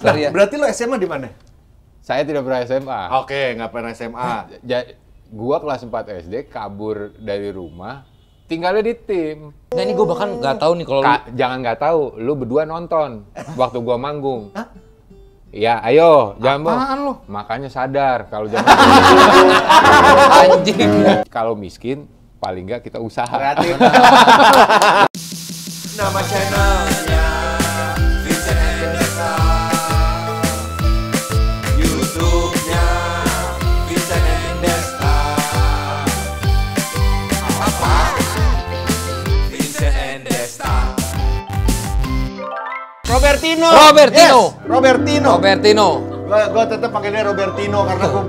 nah ya. berarti lo SMA di mana? Saya tidak pernah SMA. Oke, nggak pernah SMA. Ya, gua kelas 4 SD kabur dari rumah, tinggalnya di tim. Nah ini gue bahkan nggak tahu nih kalau jangan nggak tahu, lu berdua nonton waktu gua manggung. Hah? Ya, ayo, jangan Makanya sadar kalau jangan anjing. Kalau miskin, paling nggak kita usaha. Nama channel. Robertino. Robertino. Yes, Robertino. Robertino. Gue gua tetap panggilnya Robertino karena gue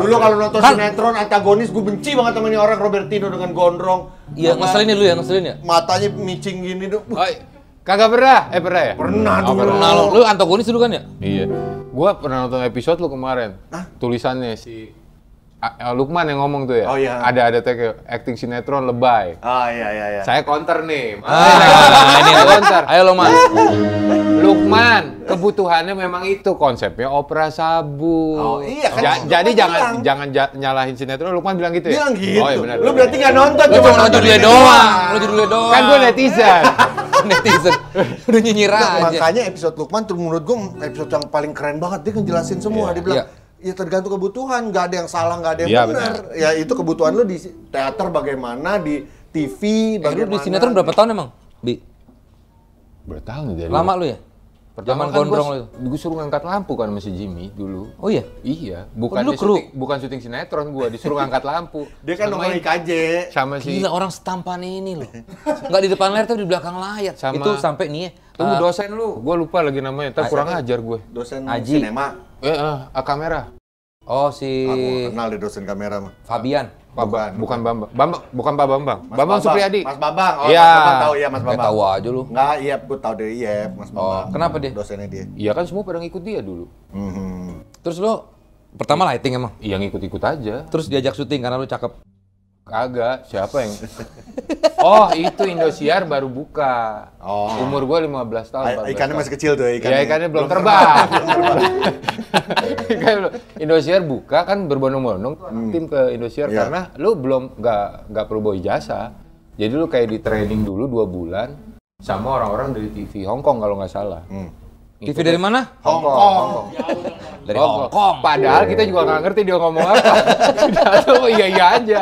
dulu kalau nonton kan. sinetron antagonis gue benci banget sama ini orang Robertino dengan gondrong. Iya, ngeselin ya lu ya, ngeselin ya. Matanya micing gini tuh. Oh, iya. Kagak pernah? Eh pernah ya? Pernah oh, dulu. Oh, pernah Lu, Lu antagonis dulu kan ya? Iya. Gua pernah nonton episode lu kemarin. Hah? Tulisannya si Eh, Lukman yang ngomong tuh ya. Oh iya. Ada ada tag acting sinetron lebay. Oh iya iya iya. Saya counter nih. Ah, nah, ini counter. Ayo Lukman. Lukman, kebutuhannya memang itu konsepnya opera sabu. Oh iya kan. Ja, jadi jangan bilang. jangan nyalahin sinetron. Lukman bilang gitu ya. Bilang gitu. Oh iya benar. Lu berarti nggak nonton lu cuma iya. nonton dia doang. Lu judulnya dia doang. Kan gue netizen. netizen. Udah nyinyir aja. Makanya episode Lukman tuh menurut gue episode yang paling keren banget. Dia ngejelasin semua. Iya. Dia bilang iya. Ya tergantung kebutuhan, nggak ada yang salah, nggak ada yang ya, benar. Ya itu kebutuhan lu di teater bagaimana, di TV bagaimana. Eh, lu di sinetron berapa tahun emang? Bi? Bertahun dari Lama lu ya? Pertama Zaman ya, gondrong kan lu. Gue suruh ngangkat lampu kan sama si Jimmy dulu. Oh iya? Iya. Oh, bukan oh, kru. Syuting, bukan syuting sinetron Gua disuruh ngangkat lampu. Dia kan nomor IKJ. Sama si... Gila orang setampan ini loh. Nggak di depan layar tapi di belakang layar. Sama... Itu sampai nih ya Tunggu uh, dosen lu, gue lupa lagi namanya, tapi ah, kurang ajar gue. Dosen Aji. sinema? Eh, uh, uh, kamera. Oh si. Ah, Aku kenal deh dosen kamera mah. Fabian. Bukan, Bukan Bambang. Bambang bukan Pak Bambang. Mas Bambang Supriyadi. Mas Bambang. Oh, ya. Mas Bambang tahu ya Mas Bambang. Eh, tahu aja lu. Enggak, iya gue tahu deh iya Mas oh, Bambang. Oh, kenapa dia? Dosennya dia. Iya kan semua pada ngikut dia dulu. Mm -hmm. Terus lu pertama lighting emang? Iya ngikut-ikut aja. Terus diajak syuting karena lu cakep. Kagak, siapa yang Oh, itu Indosiar baru buka. Oh. Umur gua 15 tahun. Ah, ikannya masih kecil tuh ikannya. Ya, ikannya belum, terbang. terbang. Indosiar buka kan berbondong-bondong hmm. tim ke Indosiar yeah. karena lu belum nggak nggak perlu bawa ijazah. Jadi lu kayak di training dulu dua bulan sama orang-orang dari TV Hong Kong kalau nggak salah. Hmm. TV dari mana? Hong Kong. Hong Kong. Dari Hong Kong. Padahal kita juga nggak ngerti dia ngomong apa. Sudah tuh iya iya aja.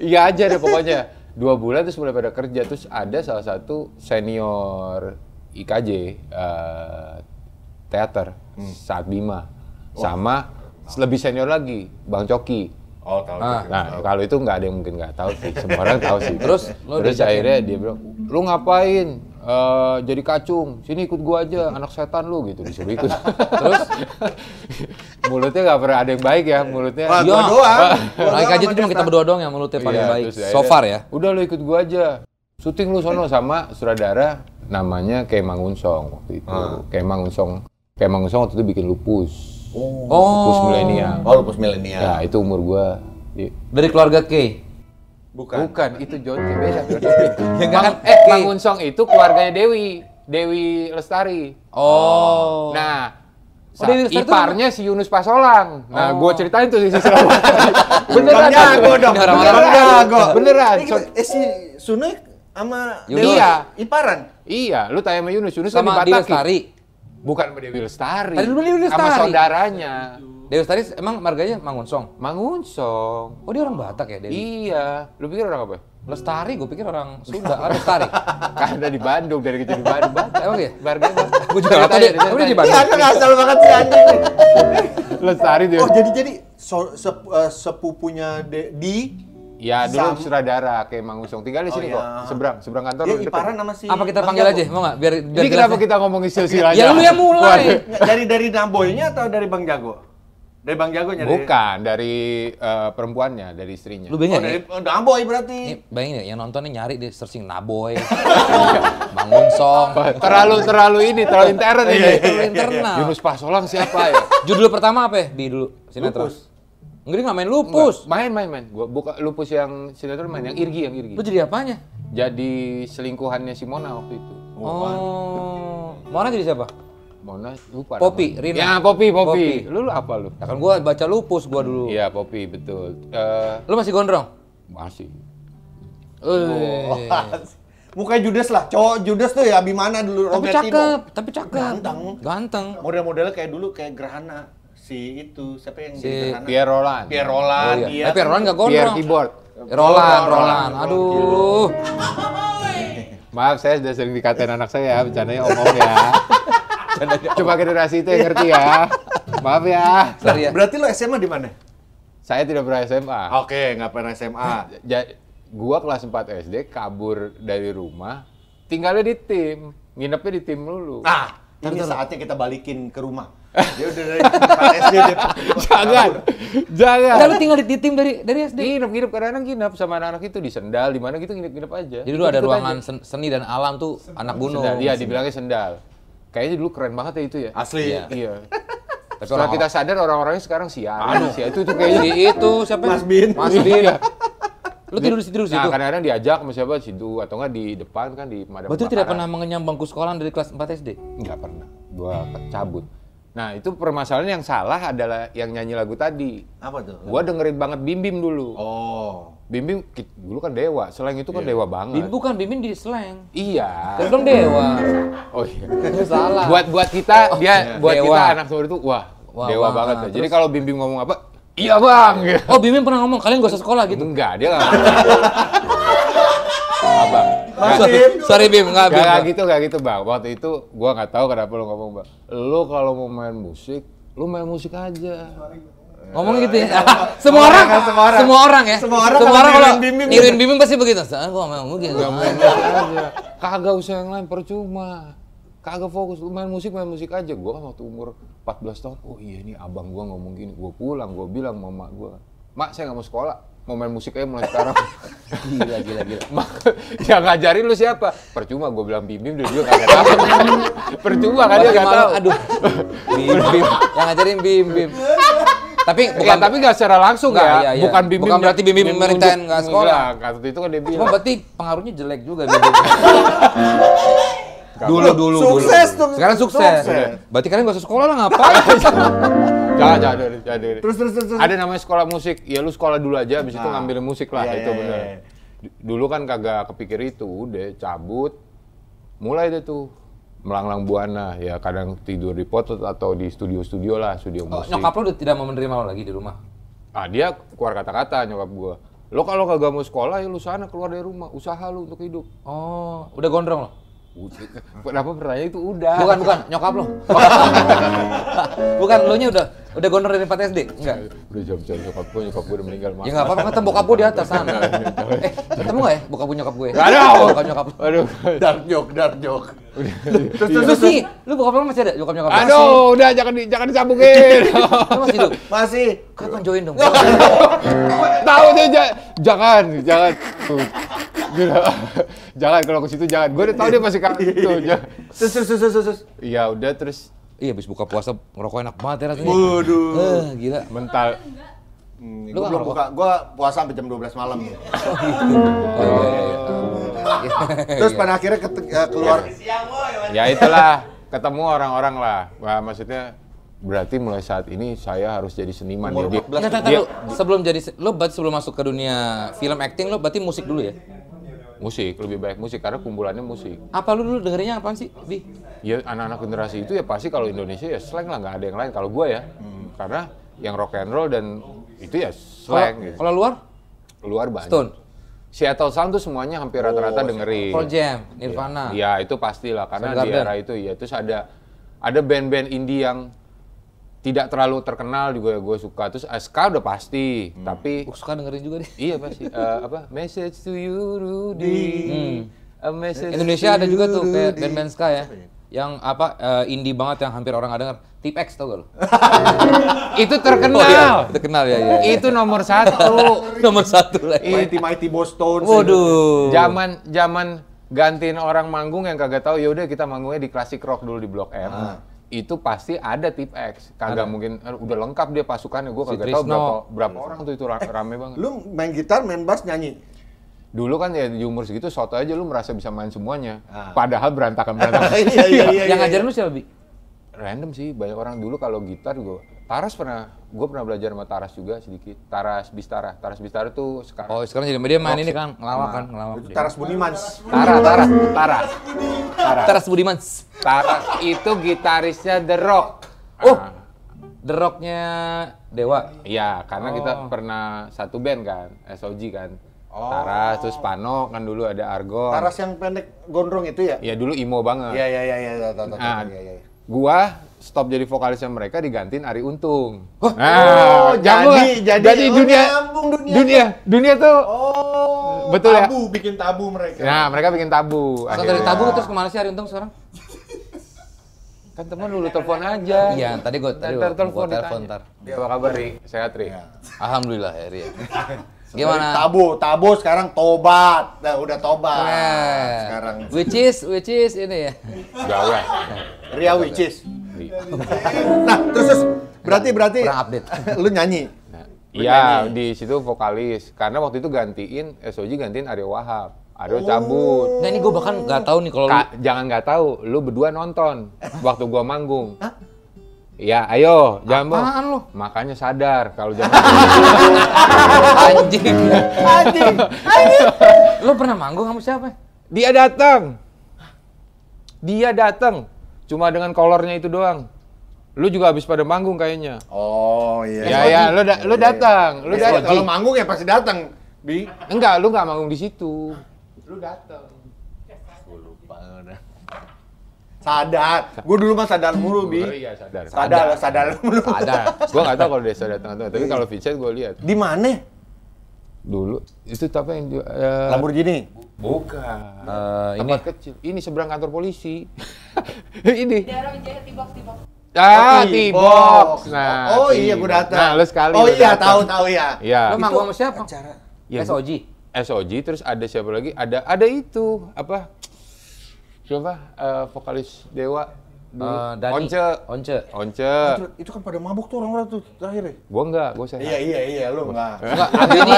iya aja deh pokoknya. Dua bulan terus mulai pada kerja terus ada salah satu senior IKJ uh, eh, teater hmm. saat Bima oh. sama lebih senior lagi Bang Coki. Oh tahu. Ah, nah kalau itu nggak ada yang mungkin nggak tahu sih. Semua orang tahu sih. Terus terus akhirnya dia bilang lu ngapain? uh, jadi kacung, sini ikut gua aja, anak setan lu gitu disuruh ikut. Terus mulutnya nggak pernah ada yang baik ya, mulutnya. Wah, gua iya. doang. Naik aja cuma kita berdua doang yang mulutnya paling iya, baik. So far ya. Udah lu ikut gua aja. Syuting lu sono sama sutradara namanya Kemang Unsong waktu itu. Hmm. Ah. Kemang Unsong. Kemang Unsong waktu itu bikin lupus. Oh. Lupus milenial. Oh, lupus milenial. Ya, itu umur gua. Dari keluarga K. Bukan. Bukan, itu John T. Beda. ya enggak kan eh Mangun eh, Song itu keluarganya Dewi, Dewi Lestari. Oh. Nah, Oh, Dewi Lestari iparnya si Yunus Pasolang. Nah, oh. gue ceritain tuh si Sisra. beneran. Bang Jago dong. Beneran. Bang Jago. Beneran. Eh, si Sunek sama Yunus. Dewi. Iya. Iparan? Iya. Lu tanya sama Yunus. Yunus kan sama kan di Batak. Lestari. Bukan Dewi Lestari. Tadi lu Dewi Lestari. Sama saudaranya. Dewi Lestari emang marganya Mangunsong? Mangunsong. Oh dia orang Batak ya Dewi? Iya. Lu pikir orang apa? Lestari, gue pikir orang Sunda. Ah, Lestari. Karena di Bandung, dari kecil di Bandung. Batak, emang iya? ya? Marganya Batak. Gue juga gak tau deh, kamu di ya. Bandung. Iya, asal banget sih anjing. Lestari dia. Oh jadi-jadi so, sep, uh, sepupunya de, di Ya dulu Sam. sutradara kayak Mang Usung. Tinggal di oh, sini oh, kok. Seberang, seberang kantor. Ya, iparan nama si Apa kita panggil aja? Mau nggak? Biar biar Ini kenapa ya. kita ngomongin ya, silsilah ya aja? Ya lu yang mulai. dari dari Namboynya atau dari Bang Jago? Dari Bang Jago nyari? Bukan, dari uh, perempuannya, dari istrinya. Lu bayangin oh, dari oh, Naboy berarti. Ini, bayangin ya, yang nontonnya nyari di searching Naboy. Bang Song. Terlalu terlalu ini, terlalu intern ini. Terlalu iya, internal. Iya, Yunus Pasolang siapa ya? Judul pertama apa ya? Di dulu sinetron. Lupus. Ngeri nggak main lupus? Enggak. Main, main, main. Gua buka lupus yang sinetron main, yang Irgi, yang Irgi. Lu jadi apanya? Jadi selingkuhannya si Mona waktu itu. Oh. oh. Mona jadi siapa? Mona lupa. Popi, namanya. Rina. Ya, Popi, Popi. Popi. Lu, lu apa lu? Ya kan gua baca lupus gua dulu. Iya, Popi, betul. Uh, lu masih gondrong? Masih. lu Mukanya Judas lah, cowok Judas tuh ya Abimana dulu, tapi Robert cakep, Tapi cakep, ganteng. Ganteng. Model-modelnya kayak dulu kayak Gerhana si itu siapa yang si Pierre Roland. Pierre Roland oh, iya. dia. Eh, Pierre Roland gak gondrong. Pierre keyboard. Roland, Roland, Aduh. Maaf, saya sudah sering dikatain anak saya, bercandanya omong ya. Coba generasi itu yang ngerti ya. Maaf ya. ya. Nah, berarti lo SMA di mana? Saya tidak pernah SMA. Oke, nggak pernah SMA. Ah, ja, gua kelas 4 SD kabur dari rumah, tinggalnya di tim, nginepnya di tim dulu. Nah, ini saatnya kita balikin ke rumah dia udah dari SD Jangan. Jangan. Kalau tinggal di tim dari dari SD. Nginep nginep kadang-kadang nginep sama anak-anak itu di sendal di mana gitu nginep nginep aja. Jadi dulu ada ruangan seni dan alam tuh anak gunung. Sendal. Iya, dibilangnya sendal. Kayaknya dulu keren banget ya itu ya. Asli. Iya. iya. iya. Tapi Setelah orang kita sadar orang-orangnya sekarang sia. Aduh. sia. Itu tuh kayaknya di itu siapa? Mas Bin. Mas Bin. Iya. Lu tidur di situ sih. Nah, kadang-kadang diajak sama siapa situ atau enggak di depan kan di pemadam. Betul tidak pernah mengenyam bangku sekolah dari kelas 4 SD? Enggak pernah. Gua cabut Nah itu permasalahan yang salah adalah yang nyanyi lagu tadi. Apa tuh? Gua dengerin banget Bim Bim dulu. Oh. Bim Bim dulu kan dewa, slang itu kan yeah. dewa banget. Bim bukan Bim Bim di slang. Iya. Belum dewa. Oh iya. Itu salah. Buat buat kita oh, dia yeah. buat dewa. kita anak sore itu wah, wah dewa bang. banget. Nah, terus, Jadi kalau Bim Bim ngomong apa? Iya bang. Oh Bim Bim pernah ngomong kalian gak usah sekolah gitu? Enggak dia nggak. Abang. Sorry Bim, enggak Bim. Enggak gitu, enggak gitu Bang. Waktu itu gua nggak tahu kenapa lu ngomong, Bang. Lu kalau mau main musik, lu main musik aja. Ngomong gitu ya. Iya. Kan semua orang, semua orang, ya. Semua orang, semua orang kalau bim gitu. bim pasti begitu. Soalnya ah, gua main musik. Gak main musik aja. Kagak usah yang lain, percuma. Kagak fokus, lu main musik, main musik aja. Gua kan waktu umur 14 tahun, oh iya nih abang gua ngomong gini. Gua pulang, gua bilang mama gua, "Mak, saya nggak mau sekolah." mau main musiknya mulai sekarang. gila, gila, gila. yang ngajarin lu siapa? Percuma, gue bilang Bim Bim, dia juga gak tau. Percuma kan dia gak tau. Aduh, Bim Bim. Yang ngajarin Bim Bim. Tapi ya, bukan tapi nggak secara langsung gak, iya, ya, Iya, iya. bukan bimbing bukan berarti bimbing pemerintahan nggak sekolah. Enggak, itu kan dia bilang. Cuma berarti pengaruhnya jelek juga bimbing. Dulu, dulu, sukses dulu. dong. Sekarang sukses. sukses. Berarti kalian gak usah sekolah lah ngapain? jangan, jangan, jangan, Terus, terus, terus. Ada namanya sekolah musik. Ya lu sekolah dulu aja, abis itu ah. ngambil musik lah. Iya, itu iya, bener. Iya. Dulu kan kagak kepikir itu, udah cabut. Mulai deh tuh melanglang buana ya kadang tidur di foto atau di studio-studio lah studio oh, musik. Oh, nyokap lu tidak mau menerima lo lagi di rumah? Ah dia keluar kata-kata nyokap gua. Lo kalau kagak mau sekolah ya lu sana keluar dari rumah, usaha lu untuk hidup. Oh, udah gondrong lo? Kenapa apa pertanyaan itu udah. Bukan, bukan. Nyokap lo. bukan, lo nya udah Udah gondor dari 4 SD? Enggak. Udah jam jam nyokap gue, nyokap gue udah meninggal. Maaf. Ya enggak apa-apa, ketemu kan bokap gue di atas sana. eh, ketemu enggak ya bokap gue nyokap gue? Ya? Enggak ada. Bokap nyokap. Aduh. Dark joke, dark joke. Iya. terus terus terus sih, lu bokap lu masih ada nyokap nyokap? Aduh, udah jangan di, jangan disambungin. lu masih hidup? Masih. Kapan join dong? Tahu deh jangan, jangan. jangan kalau ke situ jangan. Gue udah tahu dia masih kaku. Terus terus terus terus. Iya, udah terus Iya, habis buka puasa ngerokok enak banget ya rasanya. Waduh. Eh, gila. Mental. Hmm, lu belum buka, gua puasa sampai jam 12 malam. Oh, gitu. Oh, iya, iya, iya. iya. Terus pada akhirnya eh, keluar. Ya itulah, ketemu orang-orang lah. Wah, maksudnya berarti mulai saat ini saya harus jadi seniman. Umur ya. 14. Dia, sebelum jadi, lo berarti sebelum masuk ke dunia film acting, lo berarti musik dulu ya? musik lebih banyak musik karena kumpulannya musik apa lu dulu dengerinnya apa sih bi? ya anak-anak generasi itu ya pasti kalau Indonesia ya slang lah nggak ada yang lain kalau gue ya hmm. karena yang rock and roll dan itu ya slang kalau, gitu. kalau luar luar banyak Stone. Seattle Sound tuh semuanya hampir oh, rata-rata oh, dengerin. Pearl Jam, iya. Nirvana. Ya, ya itu pastilah karena Soundgarden. di era itu ya terus ada ada band-band indie yang tidak terlalu terkenal juga ya, gue suka terus SK udah pasti hmm. tapi gue suka dengerin juga deh iya pasti uh, apa message to you Rudy hmm. A message Indonesia to ada juga tuh kayak band-band ska ya yang apa uh, indie banget yang hampir orang nggak dengar tip X tau gak lo itu terkenal oh, iya. terkenal ya, ya, ya, itu nomor satu nomor satu lah ya. Mighty Mighty Boston waduh zaman zaman gantiin orang manggung yang kagak tahu yaudah kita manggungnya di klasik rock dulu di blok M ah itu pasti ada tip X. Kagak ada. mungkin udah lengkap dia pasukannya. Gue kagak si tahu berapa berapa orang tuh itu rame, eh, banget. Lu main gitar, main bass, nyanyi. Dulu kan ya di umur segitu soto aja lu merasa bisa main semuanya. Ah. Padahal berantakan berantakan. iya, iya, iya, yang ngajarin iya. lu siapa, Bi? Random sih, banyak orang dulu kalau gitar gue Taras pernah, gue pernah belajar sama Taras juga sedikit. Taras Bistara, Taras Bistara tuh sekarang. Oh sekarang jadi dia main ini ya? kan ngelawak kan nah. ngelawak. Itu Taras Budiman. Taras, Taras, Taras, Taras. Budiman. Taras itu gitarisnya The Rock. Oh, nah. The Rocknya Dewa. Iya, karena oh. kita pernah satu band kan, SOG kan. Oh. Taras, terus Pano, kan dulu ada Argo. Taras yang pendek gondrong itu ya? Iya, dulu imo banget. Iya, iya, iya, iya, nah, iya, ya, ya, Gua stop jadi vokalisnya mereka digantiin Ari Untung. Oh, nah, oh jadi, jadi jadi dunia oh, dunia dunia dunia tuh oh, betul tabu, ya. Tabu bikin tabu mereka. Nah, mereka bikin tabu. Asal dari tabu terus kemana sih Ari Untung sekarang? kan teman dulu telepon aja. Iya, tadi gua tadi gua telepon telepon ntar. Apa kabar Ri? Sehat Ri? Iya. Alhamdulillah ya Ri. Gimana? Tabu, tabu sekarang tobat. Nah, udah tobat. Nah, sekarang. Which is which is ini ya. Gawe. Ria which is. nah, terus, terus berarti nah, berarti Pernah update. lu nyanyi. Nah, iya, nah, di situ vokalis. Karena waktu itu gantiin eh, SOJ gantiin Aryo Wahab. Aryo oh. cabut. Nah ini gue bahkan nggak tahu nih kalau Ka- lu... jangan nggak tahu, lu berdua nonton waktu gua manggung. Iya, Ya, ayo, jangan Apaan Makanya sadar kalau jangan. anjing. anjing. Anjing. Lu pernah manggung sama siapa? Dia datang. Dia datang. Cuma dengan kolornya itu doang. Lu juga habis pada manggung kayaknya. Oh iya. Ya ya, lu da lu iya, iya. datang, lu datang. Kalau manggung ya pasti datang. Bi. Enggak, lu enggak manggung di situ. Lu datang. Gue lupa Sadar. Gue dulu mah sadar mulu, Bi. sadar, iya, sadar. Sadar, sadar, sadar mulu. Sadar. Gue nggak tahu kalau dia datang atau tapi kalau Vincent gue lihat. Di mana? Dulu itu apa yang uh, Lamborghini? Bukan. Uh, eh, tempat ini. kecil. Ini seberang kantor polisi. ini. Ah, oh, Nah, oh iya gue datang. Nah, lu sekali. Oh iya, tahu tahu ya. Iya. Lu mau sama siapa? Acara. Ya, SOG. SOG terus ada siapa lagi? Ada ada itu apa? Siapa? Uh, vokalis Dewa Eh, Dani. Once. Once. Once. Itu kan pada mabuk tuh orang-orang tuh terakhir ya? Gua enggak, gua sehat. Iya, iya, iya, lu enggak. Enggak, Abi ini,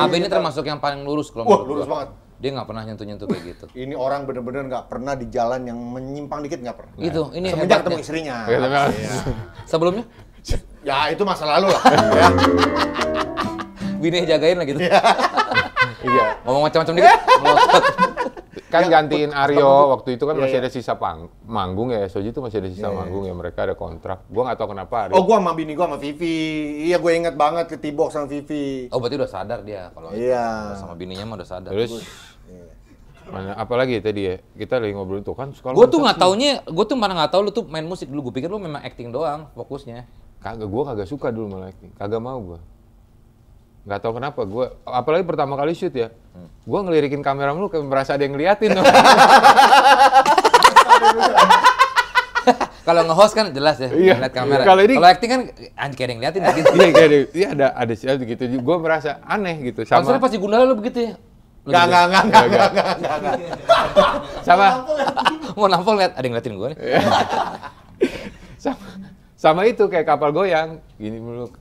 Abi ini termasuk yang paling lurus kalau Wah, lurus banget. Dia nggak pernah nyentuh-nyentuh kayak gitu. Ini orang bener-bener nggak -bener pernah di jalan yang menyimpang dikit nggak pernah. Gitu, ini Semenjak ketemu istrinya. Ya, ya. Sebelumnya? Ya itu masa lalu lah. Iya. Bini jagain lah gitu. Iya. Ngomong macam-macam dikit, kan ya, gantiin Aryo waktu itu kan ya, masih ya. ada iya. sisa pang manggung ya Soji itu masih ada sisa ya, manggung iya. ya. mereka ada kontrak gua nggak tahu kenapa Aryo. oh gua sama bini gua sama Vivi iya gua inget banget ke Tibok sama Vivi oh berarti udah sadar dia kalau iya. sama bininya mah udah sadar terus ya. Mana, apalagi ya tadi ya kita lagi ngobrol itu kan sekolah gue tuh nggak taunya gue tuh mana nggak tahu lu tuh main musik dulu gue pikir lu memang acting doang fokusnya kagak gue kagak suka dulu main acting kagak mau gue nggak tahu kenapa gue apalagi pertama kali shoot ya hmm. gue ngelirikin kamera lu kayak merasa ada yang ngeliatin kalau nge-host kan jelas ya iya. ngeliat kamera kalau ini kalau acting kan anjir ah, yang ngeliatin gitu iya, iya ada ada siapa gitu gue merasa aneh gitu sama Maksudnya pasti Gundala lu begitu ya Enggak, enggak, ya? enggak, enggak, enggak, enggak, Sama, mau nampol lihat ada yang ngeliatin gue nih. sama, sama itu kayak kapal goyang, gini dulu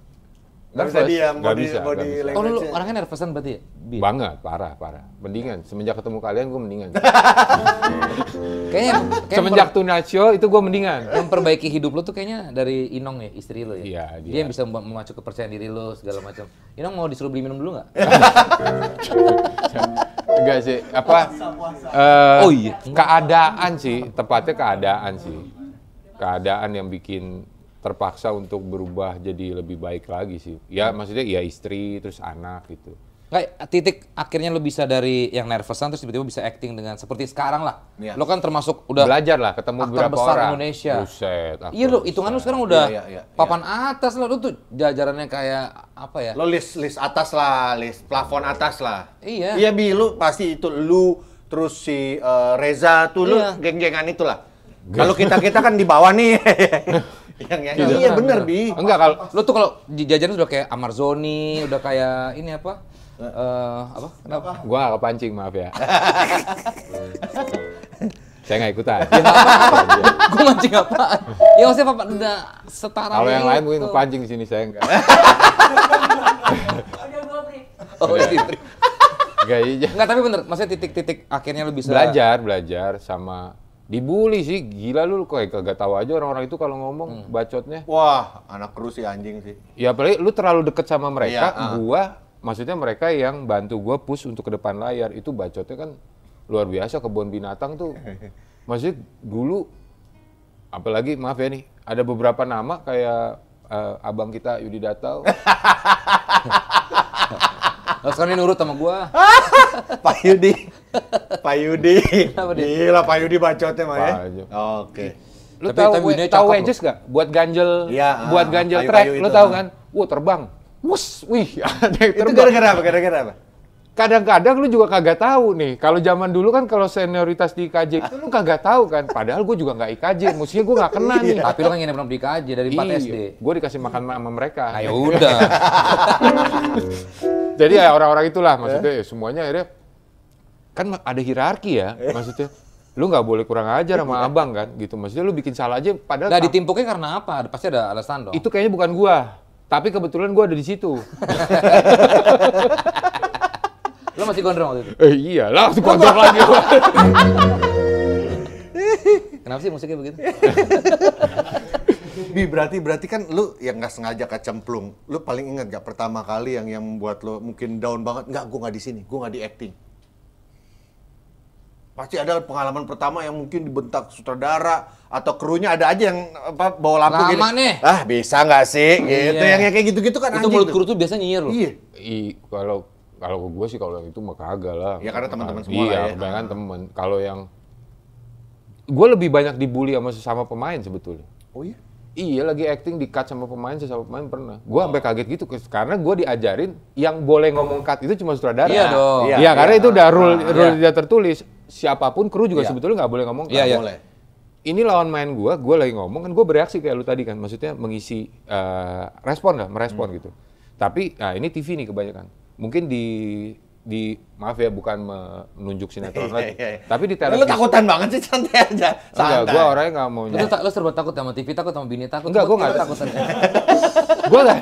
Nervous. Bisa diam, gak body, bisa, body bisa. Oh lu orangnya nervousan berarti ya? Biar. Banget, parah, parah. Mendingan, semenjak ketemu kalian gue mendingan. kayaknya, kayaknya semenjak tuh Nacho itu gue mendingan. Memperbaiki hidup lu tuh kayaknya dari Inong ya, istri lu ya? Iya, dia. dia. yang bisa memacu kepercayaan diri lu, segala macam. Inong mau disuruh beli minum dulu nggak? Enggak sih, apa? Uh, oh iya. Keadaan sih, tepatnya keadaan sih. Keadaan yang bikin terpaksa untuk berubah jadi lebih baik lagi sih. Ya hmm. maksudnya ya istri terus anak gitu. Kayak titik akhirnya lo bisa dari yang nervousan terus tiba-tiba bisa acting dengan seperti sekarang lah. Ya. Lo kan termasuk udah belajar lah ketemu beberapa besar orang. Indonesia. Buset, iya lo hitungan lo sekarang udah ya, ya, ya, papan ya. atas lo, lo tuh jajarannya kayak apa ya? Lo list list atas lah, list plafon atas lah. Iya. Iya bi, lo pasti itu lo terus si uh, Reza tuh iya. lo geng-gengan itulah. Kalau kita kita kan di bawah nih. yang yang gitu. iya bener gitu. bi enggak kalau lu tuh kalau jajan udah kayak Amarzoni udah kayak ini apa uh, apa kenapa gua gak kepancing maaf ya saya gak ikutan ya, iya. gua mancing apa? ya maksudnya papa udah setara kalau yang lain gitu. mungkin kepancing di sini saya enggak oh istri. Gak, iya. Enggak, tapi bener, maksudnya titik-titik akhirnya lebih. bisa belajar, belajar sama Dibully sih, gila lu kayak kagak tahu aja orang-orang itu kalau ngomong hmm. bacotnya. Wah, anak kru sih anjing sih. Ya apalagi lu terlalu deket sama mereka, iya, uh. gua maksudnya mereka yang bantu gua push untuk ke depan layar itu bacotnya kan luar biasa kebun binatang tuh. Maksudnya dulu apalagi maaf ya nih, ada beberapa nama kayak uh, abang kita Yudi Datau. Terus nah, kan nurut sama gua. Pak Yudi. Pak Yudi. Gila Pak Yudi bacotnya mah ya. Oke. Lu tahu tapi tahu wedges gak? Buat ganjel ya, buat ah, ganjel kayu, track. Ayu lu tahu ah. kan? Wah, terbang. Mus, wih, Itu gara-gara apa? Gara-gara apa? kadang-kadang lu juga kagak tahu nih. Kalau zaman dulu kan kalau senioritas di IKJ itu lu kagak tahu kan. Padahal gue juga nggak IKJ, musiknya gue nggak kena iya. nih. Tapi lu kan nginep di IKJ dari 4 SD. Gue dikasih makan sama mereka. Ayo udah. Jadi ya iya. orang-orang itulah iya. maksudnya ya, semuanya akhirnya kan ada hierarki ya iya. maksudnya. Lu nggak boleh kurang ajar sama abang kan gitu. Maksudnya lu bikin salah aja padahal Nah, ditimpuknya karena apa? Pasti ada alasan dong. Itu kayaknya bukan gua. Tapi kebetulan gua ada di situ. Lo masih gondrong waktu itu? Eh iya, langsung gondrong lagi. Kenapa sih musiknya begitu? Bi berarti berarti kan lu yang nggak sengaja kecemplung. Lu paling ingat nggak pertama kali yang yang membuat lu mungkin down banget? Nggak, gue nggak di sini, gue nggak di acting. Pasti ada pengalaman pertama yang mungkin dibentak sutradara atau krunya ada aja yang apa bawa lampu Lama gini. nih. Ah, bisa nggak sih? Iya. Gitu. Iya. Yang, kayak gitu-gitu kan Itu mulut kru tuh biasanya nyinyir loh. Iya. I, kalau kalau gue sih kalau yang itu mah kagak lah. Ya karena teman-teman iya, semua iya, lah ya. Iya, teman. Kalau yang gue lebih banyak dibully sama sesama pemain sebetulnya. Oh iya? Iya lagi acting di cut sama pemain, sesama pemain pernah. Gue sampai kaget gitu karena gue diajarin yang boleh ngomong cut itu cuma sutradara. Iya dong. Iya, iya karena iya. itu udah rule nah, rule iya. tertulis. Siapapun kru juga iya. sebetulnya nggak boleh ngomong Iya, iya. boleh. Ini lawan main gue, gue lagi ngomong kan gue bereaksi kayak lu tadi kan, maksudnya mengisi uh, respon lah, merespon hmm. gitu. Tapi nah ini TV nih kebanyakan. Mungkin di di maaf ya bukan menunjuk sinetron iya, lagi. Iya, iya. Tapi di televisi. Lu takutan banget sih santai aja. Santai. Enggak, gua orangnya nggak mau. Lu, lu serba takut sama TV, takut sama bini, takut. Enggak, gua nggak takut. gua nggak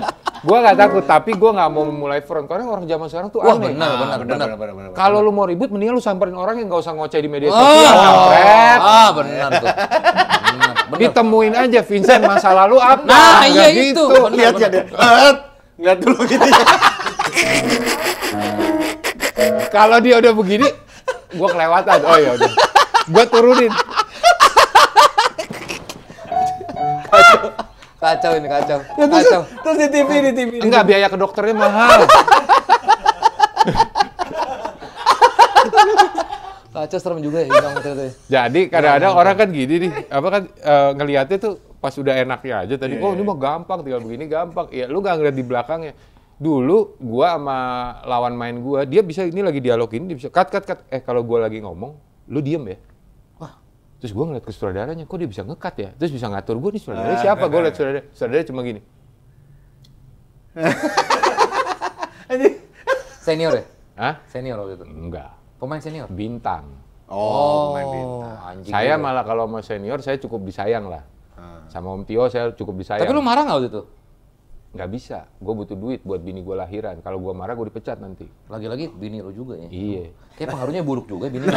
gua gak takut, tapi gua gak mau memulai front. Karena orang zaman sekarang tuh aneh. Ah, benar, benar, benar, Kalau lu mau ribut, mendingan lu samperin orang yang gak usah ngoceh di media oh, sosial. Oh, ah, benar tuh. Bener. Ditemuin aja Vincent masa lalu apa. Nah, iya itu. Gitu. Lihat ya, lihat dulu gitu. Ya. kalau dia udah begini, gue kelewatan. Oh iya udah, gue turunin. kacau, kacau ini kacau. Ya, terus, kacau. Terus di TV, di TV. Enggak di TV. biaya ke dokternya mahal. kacau serem juga ya bang itu ya. Jadi kadang-kadang orang kan gini nih, apa kan uh, eh, ngelihatnya tuh pas udah enaknya aja tadi. Yeah. Oh ini mah gampang, tinggal begini gampang. Ya lu gak ngeliat di belakangnya dulu gua sama lawan main gua dia bisa ini lagi dialogin dia bisa cut cut cut eh kalau gua lagi ngomong lu diem ya wah terus gua ngeliat ke sutradaranya kok dia bisa ngekat ya terus bisa ngatur gua nih sutradara ah. siapa gua liat sutradara sutradara cuma gini senior ya ah senior waktu itu enggak pemain senior bintang oh, oh pemain bintang anjing saya malah kalau mau senior saya cukup disayang lah ah. sama Om Tio saya cukup disayang tapi lu marah nggak waktu itu nggak bisa gue butuh duit buat bini gue lahiran kalau gue marah gue dipecat nanti lagi-lagi bini lo juga ya iya kayak pengaruhnya buruk juga bini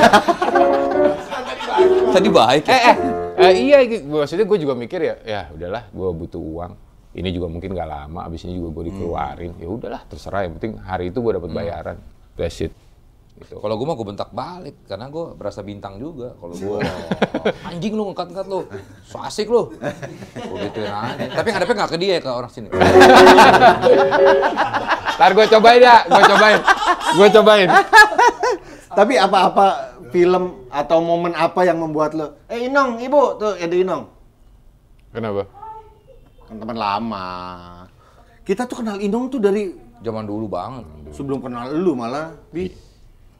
tadi baik ya? eh, eh, eh iya gitu. maksudnya gue juga mikir ya ya udahlah gue butuh uang ini juga mungkin nggak lama abis ini juga gue dikeluarin hmm. ya udahlah terserah yang penting hari itu gue dapat hmm. bayaran hmm. that's it gitu. Kalau gue mah gue bentak balik karena gue berasa bintang juga. Kalau gue iya. anjing lu ngangkat-ngangkat lu, so asik lu. Gue gituin aja. Tapi ngadepnya nggak ke dia ke orang sini. Ntar gue cobain ya, gue cobain, gue cobain. Tapi apa-apa film atau momen apa yang membuat lo, eh Inong, Ibu, tuh ada ya, Inong. Kenapa? Kan teman lama. Kita tuh kenal Inong tuh dari zaman dulu banget. Sebelum kenal lu malah, Bi. Iya.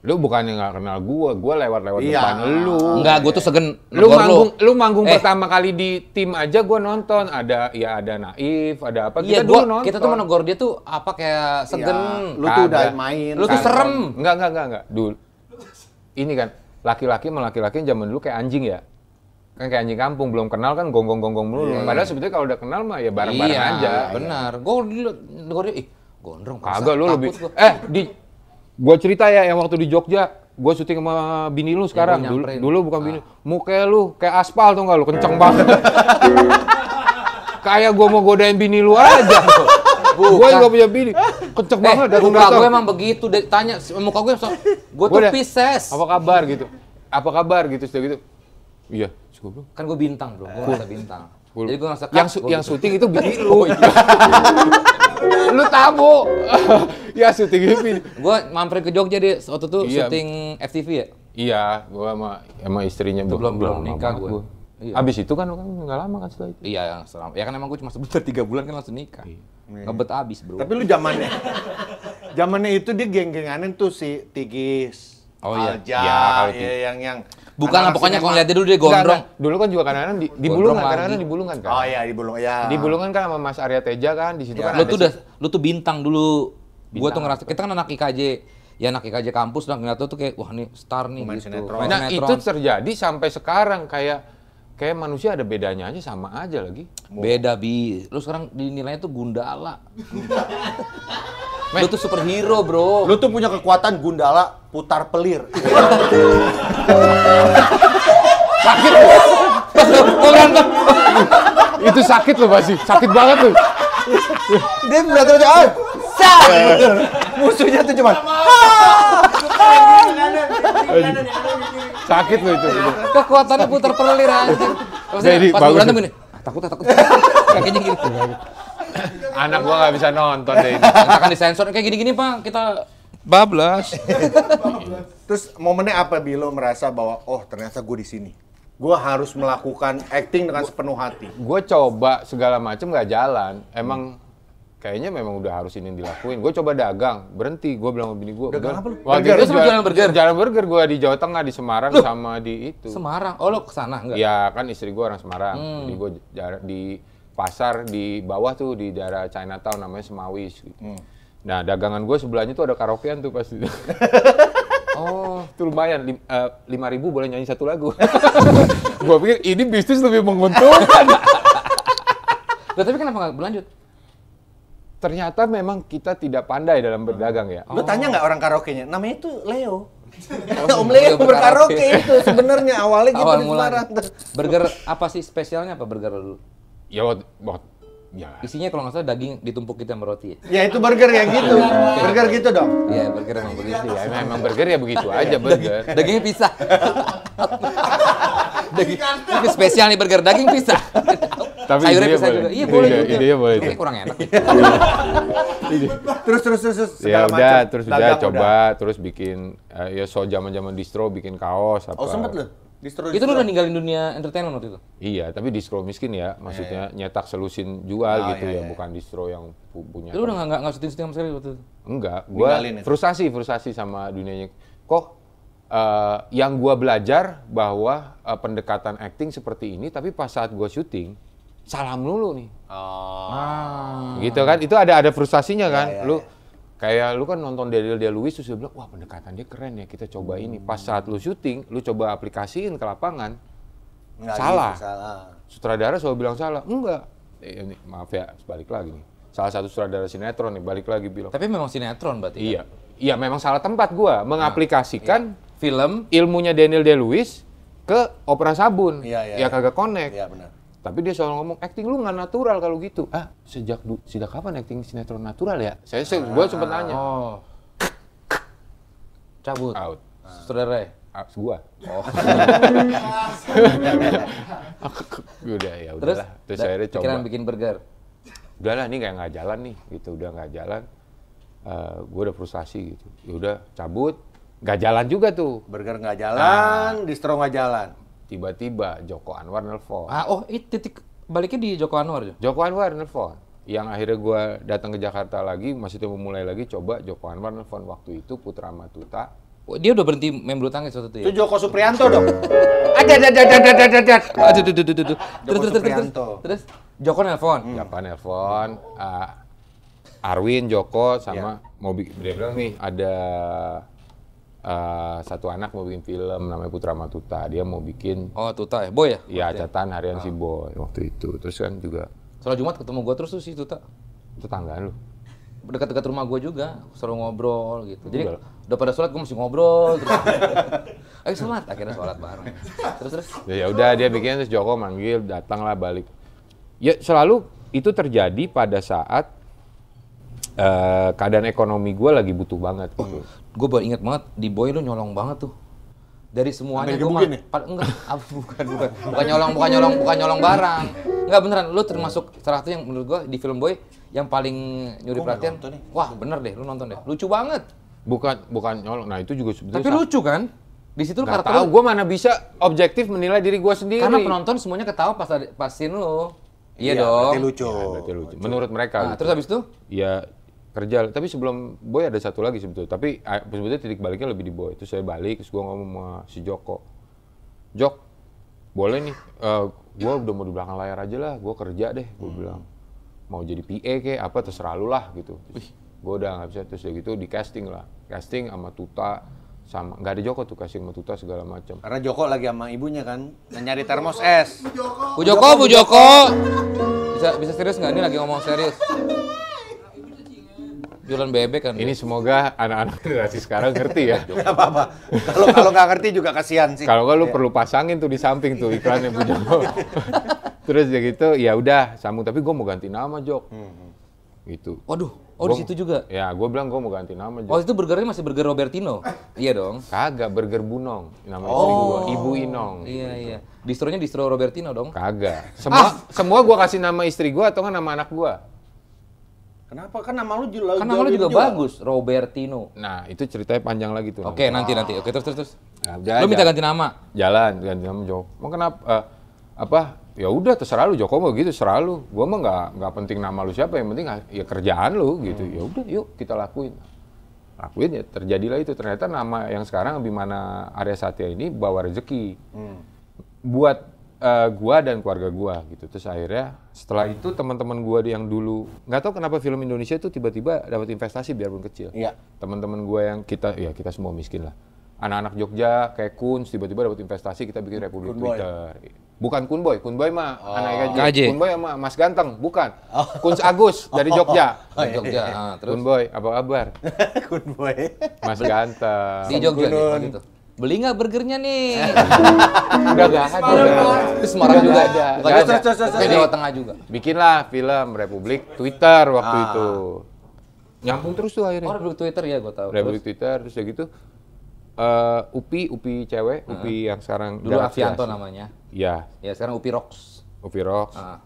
Lu bukannya nggak kenal gua, gua lewat-lewat iya. depan lu. Enggak, gua tuh segen lu manggung lu, lu manggung eh. pertama kali di tim aja gua nonton ada ya ada Naif, ada apa iya, kita iya, dulu gua, nonton. Kita tuh menegur dia tuh apa kayak iya. segen. Iya, lu tuh udah main. Lu tuh kan? serem. Enggak, enggak, enggak, enggak. Dulu ini kan laki-laki sama laki-laki zaman dulu kayak anjing ya kan kayak anjing kampung belum kenal kan gonggong gonggong mulu yeah. padahal sebetulnya kalau udah kenal mah ya bareng bareng iya, aja benar Gua gue dulu dia ih gondrong kagak lu lebih gua. eh di Gua cerita ya yang waktu di Jogja, gue syuting sama bini lu sekarang. dulu, dulu bukan ah. bini. Ah. Muka lu kayak aspal tuh nggak lu, kenceng banget. kayak gue mau godain bini lu aja. Gue juga punya bini. Kenceng eh, banget. Datang muka gue emang begitu. tanya muka gue, so, gue tuh udah, Pisces. Apa kabar gitu? Apa kabar gitu? Sudah gitu. Iya, cukup bro. Kan gue bintang bro, gue bintang. Bulu. Jadi gue ngerasa yang, su yang gitu. syuting itu bini lu. lu tamu. ya syuting ini. gue mampir ke Jogja deh waktu itu iya. syuting FTV ya? Iya, gue sama sama istrinya itu belum belum nikah gue. Iya. Abis itu kan kan nggak lama kan setelah itu. Iya, yang selama. Ya kan emang gue cuma sebentar tiga bulan kan langsung nikah. Iya. Ngebet abis bro. Tapi lu zamannya, zamannya itu dia geng-genganin tuh si Tigis, oh, iya. Alja, iya. Ya, iya, yang yang Bukan lah, pokoknya kalau lihatnya dulu deh gondrong. Enggak, dulu kan juga kadang-kadang di, di bulungan, kadang-kadang di bulungan kan. Oh iya, di bulungan ya. Di bulungan kan sama Mas Arya Teja kan, di situ ya. kan lu tuh udah lu tuh bintang dulu. Bintang, gua tuh ngerasa kita kan anak IKJ ya anak IKJ kampus dan ngeliat tuh kayak wah nih star nih Main gitu. Sinetron. Nah, itu terjadi sampai sekarang kayak kayak manusia ada bedanya aja sama aja lagi. Beda bi. Lu sekarang dinilainya tuh gundala. Meh. Lu tuh superhero, bro. Lu tuh punya kekuatan gundala putar pelir. sakit. Itu sakit loh, Basi. Sakit banget tuh. Dia berat aja, ah, sakit. Musuhnya tuh cuman, ah. Sakit loh itu. Kekuatannya putar pelir aja. Jadi, bagus nih. Ah, takut, takut. Kakinya gini. Anak gua nggak bisa nonton deh. Kita kan disensor kayak gini-gini pak. Kita bablas. Terus momennya apa Bilo merasa bahwa oh ternyata gua di sini. Gua harus melakukan acting dengan sepenuh hati. Gua coba segala macam nggak jalan. Emang kayaknya memang udah harus ini dilakuin. Gue coba dagang, berhenti. Gue bilang begini, bini gue. Dagang apa lu? Waktu burger, itu jualan, burger. Jualan burger gue di Jawa Tengah, di Semarang sama di itu. Semarang? Oh lo kesana enggak? Iya kan istri gue orang Semarang. Hmm. Jadi gue di pasar di bawah tuh di daerah Chinatown namanya Semawis gitu. Hmm. Nah, dagangan gue sebelahnya tuh ada karaokean tuh pasti. oh, itu lumayan. Lim, uh, lima ribu boleh nyanyi satu lagu. gue pikir ini bisnis lebih menguntungkan. Loh, tapi kenapa nggak berlanjut? Ternyata memang kita tidak pandai dalam berdagang ya. Lu oh. tanya nggak orang karaoke-nya? Namanya itu Leo. Om Leo berkaraoke itu sebenarnya awalnya gitu Awal di Semarang. Burger apa sih spesialnya apa burger dulu? Ya buat ya. Isinya kalau nggak salah daging ditumpuk kita gitu sama roti ya. itu burger ya gitu. Iya, iya. burger gitu dong. Iya, burger iya. Nah, emang begitu ya. Memang burger ya begitu aja burger. Dagingnya pisah. daging ini spesial nih burger daging pisah. Tapi sayurnya pisah boleh. juga. Iya boleh ide, juga. boleh. ini kurang enak. terus terus terus terus ya, Udah, terus udah coba terus bikin uh, ya so zaman-zaman distro bikin kaos oh, apa. Oh, sempet loh. Distro, itu distro. udah ninggalin dunia entertainment waktu itu? Iya, tapi distro miskin ya, maksudnya yeah, yeah. nyetak selusin jual oh, gitu yeah, ya, iya. bukan distro yang pu punya. Lu udah nggak nggak syuting syuting sama sekali waktu itu? Enggak, gua ninggalin frustasi frustasi sama dunianya. Kok uh, yang gua belajar bahwa uh, pendekatan acting seperti ini, tapi pas saat gua syuting salam dulu nih. Oh. Ah. Gitu kan, itu ada ada frustasinya iya, kan, yeah, yeah, lu. Yeah Kayak lu kan nonton Daniel Day Lewis terus dia bilang, wah pendekatan dia keren ya, kita coba hmm. ini. Pas saat lu syuting, lu coba aplikasiin ke lapangan, Nggak gitu, salah. Gitu, salah. Sutradara selalu bilang salah. Enggak. Eh, ini, maaf ya, balik lagi nih. Salah satu sutradara sinetron nih, balik lagi bilang. Tapi memang sinetron berarti ya? Iya. Kan? Iya, memang salah tempat gua nah, mengaplikasikan nah, iya. film ilmunya Daniel Day Lewis ke opera sabun. Iya, iya, ya, iya. kagak connect. Iya, benar. Tapi dia selalu ngomong acting lu nggak natural kalau gitu. Ah, sejak du- sejak kapan acting sinetron natural ya? Saya sih ah, gua sempat nanya. Oh. Cabut. Out. Saudara ya. Ah, gua. Oh. udah ya udah Terus, Terus saya akhirnya coba. bikin burger. lah, ini kayak nggak jalan nih gitu, udah nggak jalan. Uh, eh, gue udah frustasi gitu. Ya udah cabut. Gak jalan juga tuh. Burger nggak jalan, nah. distro nggak jalan tiba-tiba Joko Anwar nelfon. Ah, oh, itu eh, titik baliknya di Joko Anwar. Joko Anwar nelfon. Yang akhirnya gue datang ke Jakarta lagi, masih mau mulai lagi, coba Joko Anwar nelfon waktu itu Putra Matuta. Oh, dia udah berhenti main bulu tangkis waktu itu ya? Itu Joko Suprianto dong. Ada, ada, ada, ada, ada, ada, ada. Aduh, aduh, aduh, Joko Suprianto. Terus Joko nelfon. Hmm. Joko nelfon. Uh, Arwin, Joko, sama yeah. Mobi. dia bilang nih ada uh, satu anak mau bikin film namanya Putra Matuta. Dia mau bikin Oh, Tuta ya, Boy ya? Iya, ya? catatan harian ah. si Boy waktu itu. Terus kan juga Soal Jumat ketemu gue terus tuh si Tuta. Tetangga lu. Dekat-dekat rumah gue juga, selalu ngobrol gitu. Jadi Udah. udah pada sholat gue mesti ngobrol. Terus. Ayo sholat, akhirnya sholat bareng. Terus terus. Ya, ya udah dia bikin terus Joko manggil, datanglah balik. Ya selalu itu terjadi pada saat uh, keadaan ekonomi gue lagi butuh banget. Oh, gitu. Gue baru inget banget di Boy lu nyolong banget tuh. Dari semuanya gue mah, ya? enggak, ah, bukan, bukan, bukan nyolong, bukan nyolong, bukan nyolong barang. Enggak beneran, lu termasuk salah satu yang menurut gue di film Boy yang paling nyuri perhatian. Wah bener deh, lu nonton deh, lucu banget. Bukan, bukan nyolong. Nah itu juga sebetulnya. Tapi lucu kan? di situ Gak tahu gue mana bisa objektif menilai diri gue sendiri karena penonton semuanya ketawa pas pas scene lu iya, iya dong berarti lucu, ya, berarti lucu. menurut mereka nah, gitu. terus habis itu ya kerja tapi sebelum boy ada satu lagi sebetulnya tapi ah, sebetulnya titik baliknya lebih di boy itu saya balik terus gue ngomong sama si Joko Jok boleh nih uh, eh, gue udah mau di belakang layar aja lah gue kerja deh gue hmm. bilang mau jadi PA ke apa terserah lu lah gitu gue udah nggak bisa terus udah gitu di casting lah casting sama Tuta sama nggak ada Joko tuh casting sama Tuta segala macam karena Joko lagi sama ibunya kan nyari termos es Bu Joko Bu Joko, Bu Joko. Bu Joko. bisa bisa serius nggak ini lagi ngomong serius Jualan bebek kan. Ini semoga anak-anak generasi sekarang ngerti ya. apa-apa. Kalau kalau nggak ngerti juga kasihan sih. Kalau nggak lu iya. perlu pasangin tuh di samping tuh iklannya Bu Joko. Terus ya gitu, ya udah sambung. Tapi gue mau ganti nama Jok. Hmm. hmm. Gitu. Waduh, oh di situ juga? Ya, gue bilang gue mau ganti nama Jok. Oh itu burgernya masih burger Robertino? Eh. iya dong. Kagak, burger Bunong. Nama oh. istri gue, Ibu Inong. Iya, gitu. iya. Distronya distro Robertino dong? Kagak. Semua ah. semua gue kasih nama istri gue atau nama anak gue. Kenapa? Kan nama lu juga, kan nama lu juga, juga bagus, Robertino. Nah, itu ceritanya panjang lagi tuh. Oke, okay, nanti nanti. Oke, terus terus terus. Nah, lu minta ganti nama. Jalan, ganti nama Joko. Mau kenapa uh, apa? Ya udah terserah lu Joko mau gitu, serah lu. Gua mah nggak nggak penting nama lu siapa, yang penting ah, ya kerjaan lu gitu. Hmm. Ya udah, yuk kita lakuin. Lakuin ya, terjadilah itu. Ternyata nama yang sekarang Bimana Arya Satya ini bawa rezeki. Hmm. Buat uh, gua dan keluarga gua gitu. Terus akhirnya setelah itu teman-teman gua yang dulu nggak tahu kenapa film Indonesia itu tiba-tiba dapat investasi biarpun kecil. Iya. Teman-teman gua yang kita ya kita semua miskin lah. Anak-anak Jogja kayak Kun tiba-tiba dapat investasi kita bikin Republik Kunboy. Twitter. Bukan Kunboy, Kunboy mah oh. anak Kun Kunboy sama Mas Ganteng, bukan. Oh. Kun Agus dari Jogja. Oh, dari iya, Jogja. Nah, terus Kunboy, apa kabar? Kunboy. Mas Ganteng. Di Jogja nih, gitu beli nggak burgernya nih? udah gak ada. Di Semarang juga ada. Bukan Di Jawa Tengah juga. Bikinlah film Republik Twitter waktu ah. itu. Nyambung terus tuh akhirnya. Oh, Republik Twitter ya gue tahu. Republik terus. Twitter terus ya gitu uh, Upi, Upi cewek, uh. Upi yang sekarang dulu Avianto namanya. Iya. Ya, sekarang Upi Rocks. Upi Rocks. Uh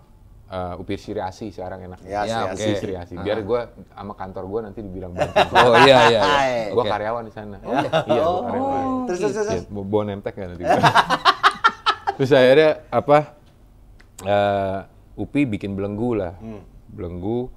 uh, upir siriasi sekarang enak. Ya, ya oke. Okay. Siriasi. Biar ah. gue sama kantor gue nanti dibilang bantu. oh iya iya. iya. Gue okay. karyawan di sana. Oh, iya, iya oh. karyawan. Oh. Terus terus terus. Ya, bawa nemtek kan nanti. terus akhirnya apa? Uh, Upi bikin belenggu lah. Hmm. Belenggu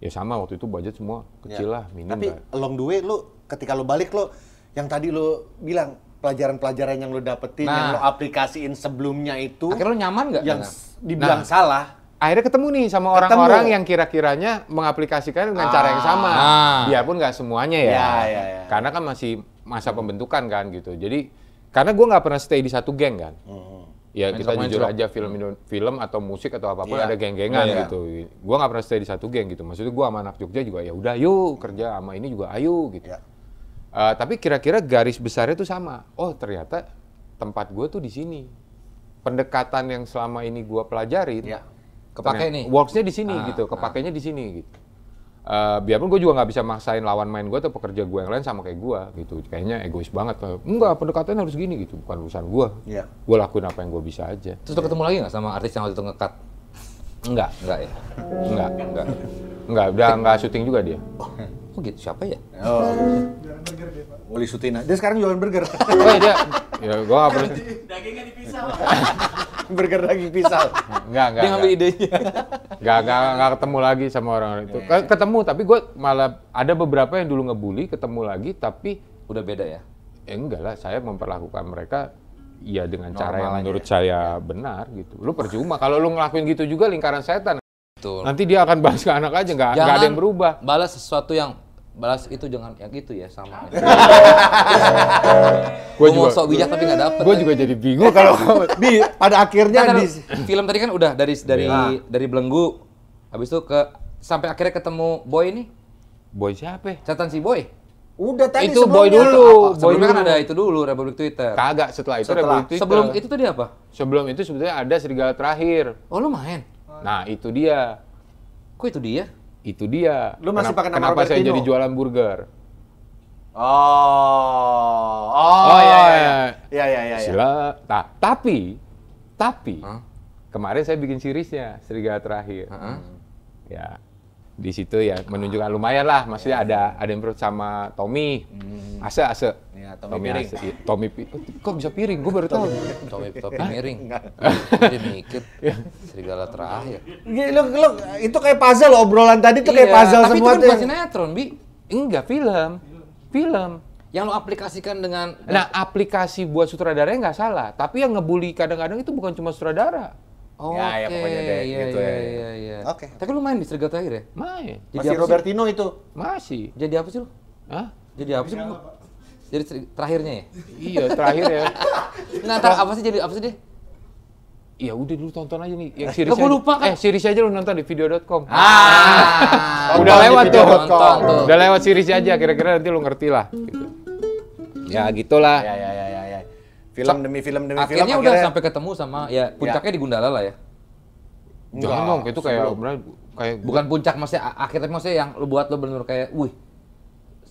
ya sama waktu itu budget semua kecil ya. lah minim Tapi lah. along the way lu ketika lu balik lu yang tadi lu bilang pelajaran-pelajaran yang lu dapetin nah, yang lu aplikasiin sebelumnya itu akhirnya lu nyaman nggak yang nah. dibilang nah, salah akhirnya ketemu nih sama orang-orang yang kira-kiranya mengaplikasikan dengan ah. cara yang sama. Ah. Biarpun nggak semuanya ya. Ya, ya, ya. Karena kan masih masa pembentukan kan gitu. Jadi karena gue nggak pernah stay di satu geng kan. Hmm. Ya main kita main jujur aja film film atau musik atau apapun yeah. ada geng-gengan yeah, iya. gitu. Yeah. Gue nggak pernah stay di satu geng gitu. Maksudnya gue sama anak Jogja juga ya udah yuk kerja sama ini juga ayo gitu. Yeah. Iya. Uh, tapi kira-kira garis besarnya tuh sama. Oh ternyata tempat gue tuh di sini. Pendekatan yang selama ini gue pelajarin. Yeah Kepake nih. Worksnya di sini ah, gitu, ah. kepakainya ah. di sini gitu. Uh, biarpun gue juga nggak bisa maksain lawan main gue atau pekerja gue yang lain sama kayak gue gitu kayaknya egois banget eh, enggak pendekatan harus gini gitu bukan urusan gue yeah. gue lakuin apa yang gue bisa aja terus yeah. ketemu lagi nggak sama artis yang waktu itu ngekat enggak enggak ya enggak enggak enggak udah enggak syuting juga dia oh gitu siapa ya? Oh. Wali Sutina. Dia sekarang jualan burger. oh iya. Ya gua enggak pernah. Dagingnya dipisah. burger daging pisau. Enggak enggak. Dia ngambil idenya. Enggak enggak enggak ketemu lagi sama orang itu. Iya. Ketemu tapi gue malah ada beberapa yang dulu ngebully ketemu lagi tapi udah beda ya. Eh, enggak lah, saya memperlakukan mereka ya dengan cara yang menurut ya? saya benar gitu. Lu percuma kalau lu ngelakuin gitu juga lingkaran setan. Betul. Nanti dia akan balas ke anak aja nggak ada yang berubah. Balas sesuatu yang balas itu jangan yang itu ya sama. gue juga sok bijak tapi nggak dapet. Gue juga jadi bingung kalau di pada akhirnya di film tadi kan udah dari dari iya. dari belenggu habis itu ke sampai akhirnya ketemu boy ini. Boy siapa? Catatan si boy. Udah tadi itu boy dulu. Boy Sebelumnya kan ada itu dulu Republik Twitter. Kagak setelah itu Republik Twitter. Sebelum itu tadi apa? Sebelum itu sebetulnya ada serigala terakhir. Oh lu main? Nah itu dia. Kok itu dia? Itu dia. Lu masih kenapa, pakai nama Kenapa Robertino? saya jadi jualan burger? Oh, oh, oh ya, ya, ya, ya, ya, ya, ya. Sila. Nah, tapi, tapi huh? kemarin saya bikin seriesnya, Serigala Terakhir. Uh -huh. Ya, di situ ya menunjukkan lumayan lah maksudnya iya, ada iya. ada yang perut sama Tommy hmm. Ase Ase ya, Tommy, Tommy piring Ase, ya, Tommy pi oh, kok bisa piring gue baru tahu Tommy Tommy piring dia mikir serigala terakhir lo, lo, itu kayak puzzle obrolan tadi tuh iya, kayak puzzle tapi semua tapi itu kan bukan sinetron bi enggak film film yang lo aplikasikan dengan nah aplikasi buat sutradara nggak salah tapi yang ngebully kadang-kadang itu bukan cuma sutradara Oh, ya, okay. ya pokoknya deh yeah, gitu yeah, ya. Yeah, yeah. Oke. Okay. Tapi lu main di Serga Terakhir ya? Main. Jadi Masih Robertino itu? Masih. Jadi apa sih lu? Hah? Jadi apa sih lu? Jadi terakhirnya ya? iya, terakhir ya. nah, ter apa sih jadi apa sih deh? Iya udah dulu tonton aja nih. Yang series aja, lupa kan? Eh, series aja lu nonton di video.com. Ah. udah lewat tuh. tuh. Udah lewat series aja, kira-kira nanti lu ngerti lah gitu. Ya gitulah. Ya, ya, ya. Film demi film demi akhirnya film. akhirnya udah sampai ketemu sama ya, ya. puncaknya ya. di Gundala lah ya. Enggak, Jangan dong, itu kayak sebelum. kayak bukan puncak maksudnya akhirnya maksudnya yang lu buat lu benar kayak wih.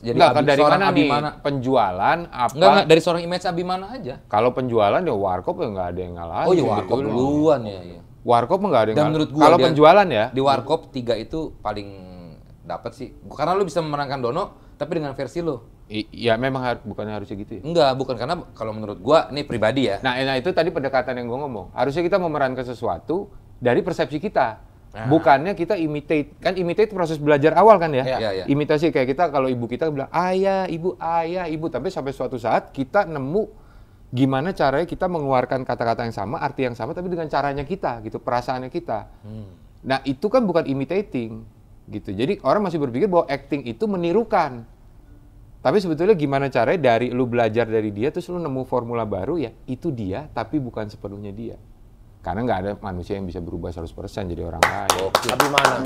Jadi Enggak, kan abis, dari mana Abimana. Penjualan apa? Enggak, enggak, dari seorang image Abimana aja. Kalau penjualan ya Warkop ya nggak ada yang ngalahin. Oh ya Warkop gitu duluan ya. ya. Warkop nggak ada yang kalau penjualan ya di Warkop tiga itu paling dapat sih. Karena lu bisa memenangkan Dono tapi dengan versi lo. Iya memang harus bukan harusnya gitu ya. Enggak, bukan karena kalau menurut gua ini pribadi ya. Nah, nah itu tadi pendekatan yang gua ngomong. Harusnya kita memerankan sesuatu dari persepsi kita. Nah. Bukannya kita imitate, kan imitate proses belajar awal kan ya? ya, ya. Imitasi kayak kita kalau ibu kita bilang ayah, ibu, ayah, ibu, tapi sampai suatu saat kita nemu gimana caranya kita mengeluarkan kata-kata yang sama, arti yang sama, tapi dengan caranya kita gitu, perasaannya kita. Hmm. Nah itu kan bukan imitating gitu. Jadi orang masih berpikir bahwa acting itu menirukan. Tapi sebetulnya gimana caranya dari lu belajar dari dia terus lu nemu formula baru ya itu dia tapi bukan sepenuhnya dia. Karena nggak ada manusia yang bisa berubah 100% jadi orang lain. Oke. Tapi mana?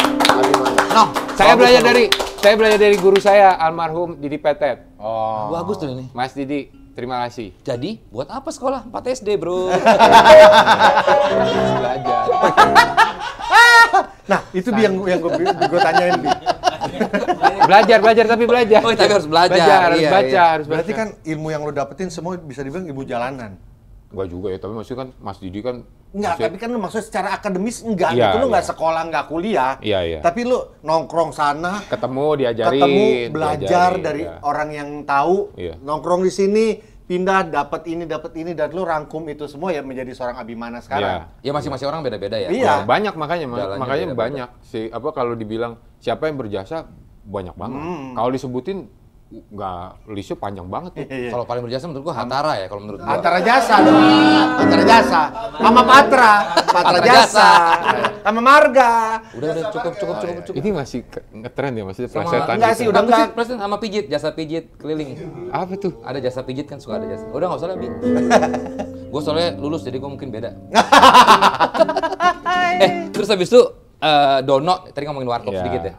No, saya Bagus belajar dari dari saya belajar dari guru saya almarhum Didi Petet. Oh. Bagus tuh ini. Mas Didi, terima kasih. Jadi, buat apa sekolah 4 SD, Bro? belajar. nah, itu yang yang gue, gue tanyain, Bi. belajar, belajar tapi belajar. Oh, tapi harus belajar. Belajar, harus iya, baca, iya. harus baca. Berarti kan ilmu yang lo dapetin semua bisa dibilang ilmu jalanan. Enggak juga ya, tapi maksudnya kan Mas Didi kan Enggak, maksudnya... tapi kan maksudnya secara akademis enggak iya, gitu. lo enggak iya. sekolah, enggak kuliah. Iya, iya. Tapi lo nongkrong sana, ketemu diajarin, ketemu belajar diajarin, dari iya. orang yang tahu, iya. nongkrong di sini, pindah dapat ini dapat ini dan lu rangkum itu semua ya menjadi seorang Abimana sekarang. Ya, ya masing-masing orang beda-beda ya. Iya, iya banyak makanya Jalannya makanya beda -beda. banyak si apa kalau dibilang siapa yang berjasa banyak banget. Hmm. Kalau disebutin nggak listnya panjang banget tuh. Iya, iya. Kalau paling berjasa menurut gua Hatara ya kalau menurut gua. Hatara jasa dong. Hatara jasa. Sama Patra, Patra jasa. Sama Marga. Udah udah cukup cukup cukup cukup. Ini masih ngetren ya masih masih plesetan. Enggak sih gitu. udah enggak. Plesetan sama pijit, jasa pijit keliling. Apa tuh? Ada jasa pijit kan suka ada jasa. Udah enggak usah lah, Bin. Gue soalnya lulus jadi gue mungkin beda. eh, terus habis itu uh, Dono tadi ngomongin warkop iya. sedikit ya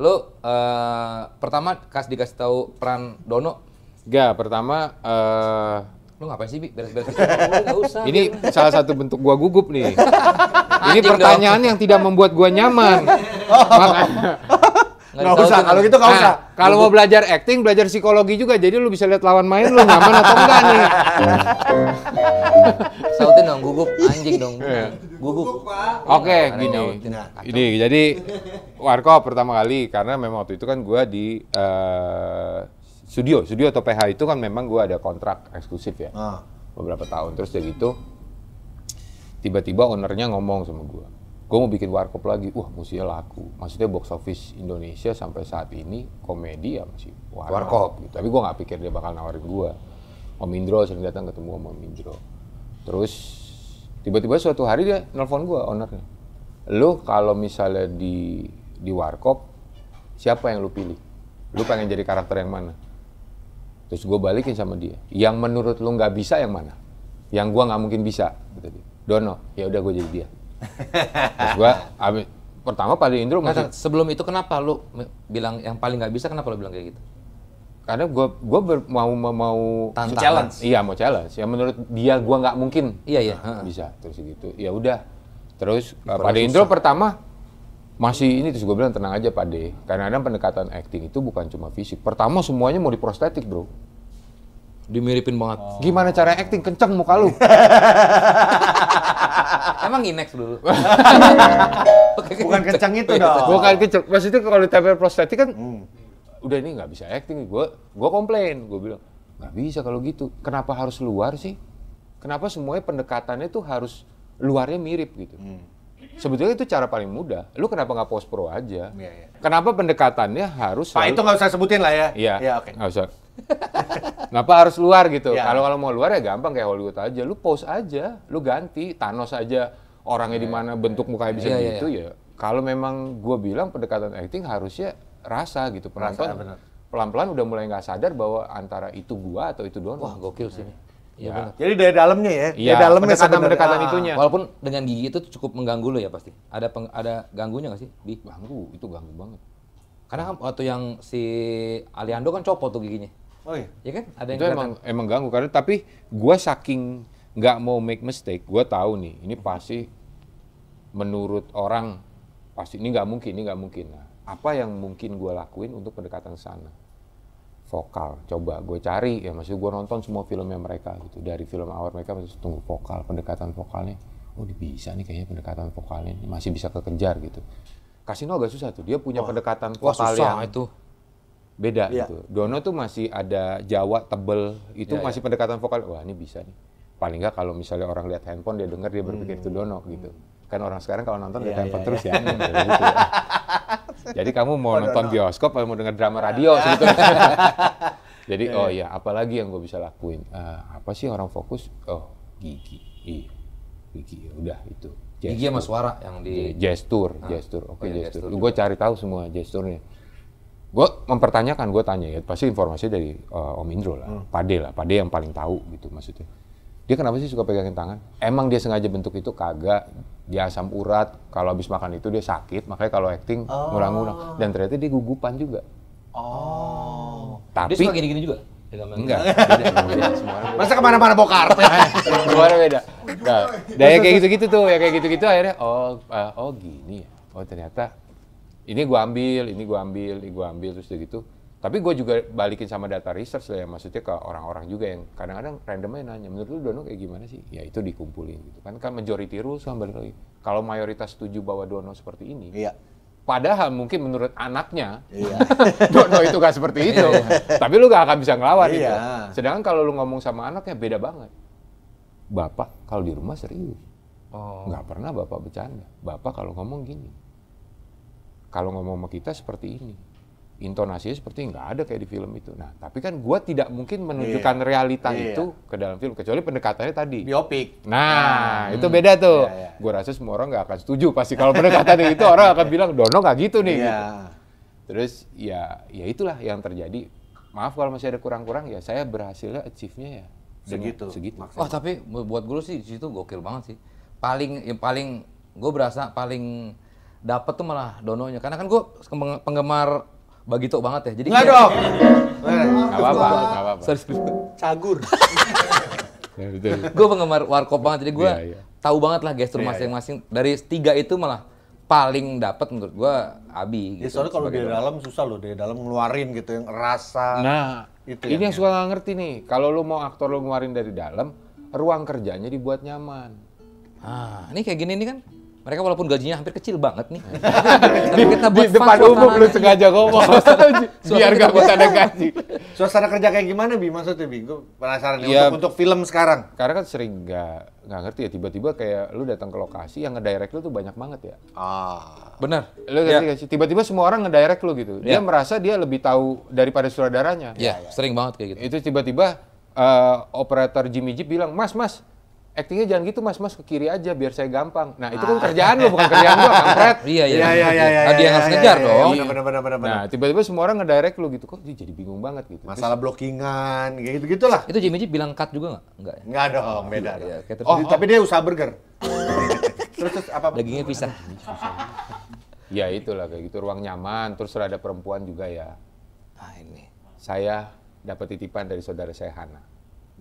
lo uh, eh, pertama kas dikasih tahu peran Dono? Gak, pertama uh, lu ngapain sih bi beres-beres usah ini ya. salah satu bentuk gua gugup nih ini pertanyaan yang tidak membuat gua nyaman oh. makanya Nggak usah. Kalau ya. gitu nggak nah, usah. Kalau mau belajar acting, belajar psikologi juga. Jadi lu bisa lihat lawan main lu nyaman atau enggak nih. Sautin dong, gugup. Anjing dong. Iya. Gugup. Oke, gini. Ini jadi Warkop pertama kali. Karena memang waktu itu kan gue di uh, studio. Studio atau PH itu kan memang gue ada kontrak eksklusif ya. Ah. Beberapa tahun. Terus dari itu, tiba-tiba ownernya ngomong sama gue gue mau bikin warkop lagi wah musia laku maksudnya box office Indonesia sampai saat ini komedi ya masih warkop, warkop. Gitu. tapi gue nggak pikir dia bakal nawarin gue Om Indro sering datang ketemu sama Om Indro terus tiba-tiba suatu hari dia nelfon gue ownernya lo kalau misalnya di di warkop siapa yang lu pilih lu pengen jadi karakter yang mana terus gue balikin sama dia yang menurut lu nggak bisa yang mana yang gue nggak mungkin bisa gitu Dono ya udah gue jadi dia Terus gue abis, pertama Pak Indro masih... sebelum itu kenapa lu bilang yang paling nggak bisa kenapa lu bilang kayak gitu? Karena gue gue mau mau Tantangan. challenge. Iya mau challenge. Ya menurut dia gue nggak mungkin. Iya iya. bisa terus gitu. Ya udah. Terus ya, uh, Pak Indro pertama masih ini terus gue bilang tenang aja Pak De. Karena ada pendekatan acting itu bukan cuma fisik. Pertama semuanya mau diprostetik bro. Dimiripin banget. Oh. Gimana cara acting kenceng muka lu? Emang nginex dulu. Bukan kencang itu iya. dong. Bukan kencang. Maksudnya kalau ditempel prostetik kan hmm. udah ini nggak bisa acting. Gue gue komplain. Gue bilang nggak bisa kalau gitu. Kenapa harus luar sih? Kenapa semuanya pendekatannya tuh harus luarnya mirip gitu? Hmm. Sebetulnya itu cara paling mudah. Lu kenapa nggak post pro aja? Ya, ya. Kenapa pendekatannya harus? Pak selalu... itu nggak usah sebutin lah ya. Iya. Ya, Oke. Okay. Nggak usah. Kenapa harus luar gitu? Iya. Kalau ya. kalau mau luar ya gampang kayak Hollywood aja. Lu post aja, lu ganti Thanos aja orangnya di iya. mana, bentuk mukanya bisa ya, gitu ya. Kalau memang gue bilang pendekatan acting harusnya rasa gitu penonton. Pelan-pelan udah mulai nggak sadar bahwa antara itu gue atau itu doang. Wah gokil sih. ini. Ya. Jadi dari dalamnya ya. Iya. dalamnya pendekatan pendekatan ah. itunya. Walaupun dengan gigi itu cukup mengganggu lo ya pasti. Ada peng, ada ganggunya nggak sih? Di? Ganggu, itu ganggu banget. Karena kan waktu yang si Aliando kan copot tuh giginya. Oh iya. Ya kan? Ada yang itu kelihatan. emang emang ganggu karena tapi gua saking nggak mau make mistake, gua tahu nih ini hmm. pasti menurut orang pasti ini nggak mungkin, ini nggak mungkin. Nah, apa yang mungkin gue lakuin untuk pendekatan sana? vokal coba gue cari ya maksud gue nonton semua filmnya mereka gitu dari film awal mereka masih tunggu vokal pendekatan vokalnya oh ini bisa nih kayaknya pendekatan vokalnya masih bisa kekejar gitu Kasino agak susah tuh dia punya oh, pendekatan vokal Wah, susah yang itu beda ya. gitu. Dono tuh masih ada Jawa tebel itu ya, masih ya. pendekatan vokal wah ini bisa nih. Paling nggak kalau misalnya orang lihat handphone dia dengar dia berpikir hmm. itu Dono gitu. Kan orang sekarang kalau nonton lihat iya, iya, ya, handphone gitu, gitu ya, terus ya. ya. Jadi kamu mau oh, nonton Dono. bioskop atau mau dengar drama radio sebetulnya. Gitu. Jadi ya. oh ya apalagi yang gue bisa lakuin? Uh, apa sih orang fokus? Oh gigi. Iya. Gigi ya udah itu. Gestur. Gigi sama suara yang di gestur, ah. gestur. Oke, okay, oh, gestur. Gue cari tahu semua gesturnya gue mempertanyakan gue tanya ya pasti informasi dari uh, Om Indro lah, hmm. Pade lah, Pade yang paling tahu gitu maksudnya. Dia kenapa sih suka pegangin tangan? Emang dia sengaja bentuk itu kagak dia asam urat kalau habis makan itu dia sakit makanya kalau acting ngulang oh. ngurang-ngurang dan ternyata dia gugupan juga. Oh. Tapi dia suka gini-gini juga. Enggak, enggak. Masa kemana-mana bokar karpet? Semuanya beda. Nah, ya kayak gitu-gitu tuh, ya kayak gitu-gitu akhirnya, oh, uh, oh gini ya. Oh ternyata ini gue ambil, ini gue ambil, ini gue ambil terus gitu. Tapi gue juga balikin sama data research lah ya, maksudnya ke orang-orang juga yang kadang-kadang randomnya nanya, menurut lu Dono kayak gimana sih? Ya itu dikumpulin gitu kan, kan majority rules kan balik lagi. Kalau mayoritas setuju bahwa Dono seperti ini, iya. Padahal mungkin menurut anaknya, iya. Dono itu gak seperti itu. Iya. Tapi lu gak akan bisa ngelawan iya. itu. Sedangkan kalau lu ngomong sama anaknya beda banget. Bapak kalau di rumah serius. Oh. Gak pernah bapak bercanda. Bapak kalau ngomong gini kalau ngomong sama kita seperti ini intonasinya seperti nggak ada kayak di film itu. Nah, tapi kan gue tidak mungkin menunjukkan yeah. realita yeah. itu ke dalam film kecuali pendekatannya tadi. Biopik. Nah, hmm. itu beda tuh. Yeah, yeah. Gue rasa semua orang nggak akan setuju pasti kalau pendekatannya itu orang akan bilang Dono nggak gitu nih. Yeah. Gitu. Terus ya, ya itulah yang terjadi. Maaf kalau masih ada kurang-kurang ya saya berhasilnya achieve-nya ya segitu. Segitu. Oh tapi buat gue sih di situ gokil banget sih. Paling yang paling gue berasa paling dapat tuh malah dononya. Karena kan gue penggemar Bagito banget ya. Jadi Nggak dong. Nggak apa nggak apa Sorry, Cagur. gue penggemar warkop banget, jadi gue yeah, iya. tahu banget lah gestur iya, iya. masing-masing. Dari tiga itu malah paling dapat menurut gue Abi ya, gitu. Ya, soalnya kalau dari dalam susah loh, dari dalam ngeluarin gitu yang rasa. Nah, itu ini ya. yang suka nggak ngerti nih. Kalau lo mau aktor lo ngeluarin dari dalam, ruang kerjanya dibuat nyaman. Ah, ini kayak gini nih kan mereka walaupun gajinya hampir kecil banget nih. Tapi kita buat di depan umum lu sengaja ngomong. Biar gak buat ada gaji. Suasana kerja kayak gimana Bi maksudnya Bi? Gue penasaran ya, untuk, untuk film sekarang. Karena kan sering gak, nggak ngerti ya tiba-tiba kayak lu datang ke lokasi yang ngedirect lu tuh banyak banget ya. Ah. Benar. Lu ya. ngerti Tiba-tiba semua orang ngedirect lu gitu. Dia ya. merasa dia lebih tahu daripada sutradaranya. Iya, ya. sering banget kayak gitu. Itu tiba-tiba uh, operator Jimmy Jeep bilang, "Mas, Mas, actingnya jangan gitu mas mas ke kiri aja biar saya gampang nah itu kan ah. kerjaan lo bukan kerjaan gua kampret iya iya iya iya iya dia harus iya, iya, iya, ngejar dong bener bener bener nah tiba-tiba semua orang ngedirect lo gitu kok jadi bingung banget gitu masalah blockingan gitu gitulah itu Jimmy G bilang cut juga nggak nggak ya? nggak dong beda iya, oh, tapi dia usaha burger terus, apa dagingnya pisah ya itulah kayak gitu ruang nyaman terus ada perempuan juga ya nah ini saya dapat titipan dari saudara saya Hana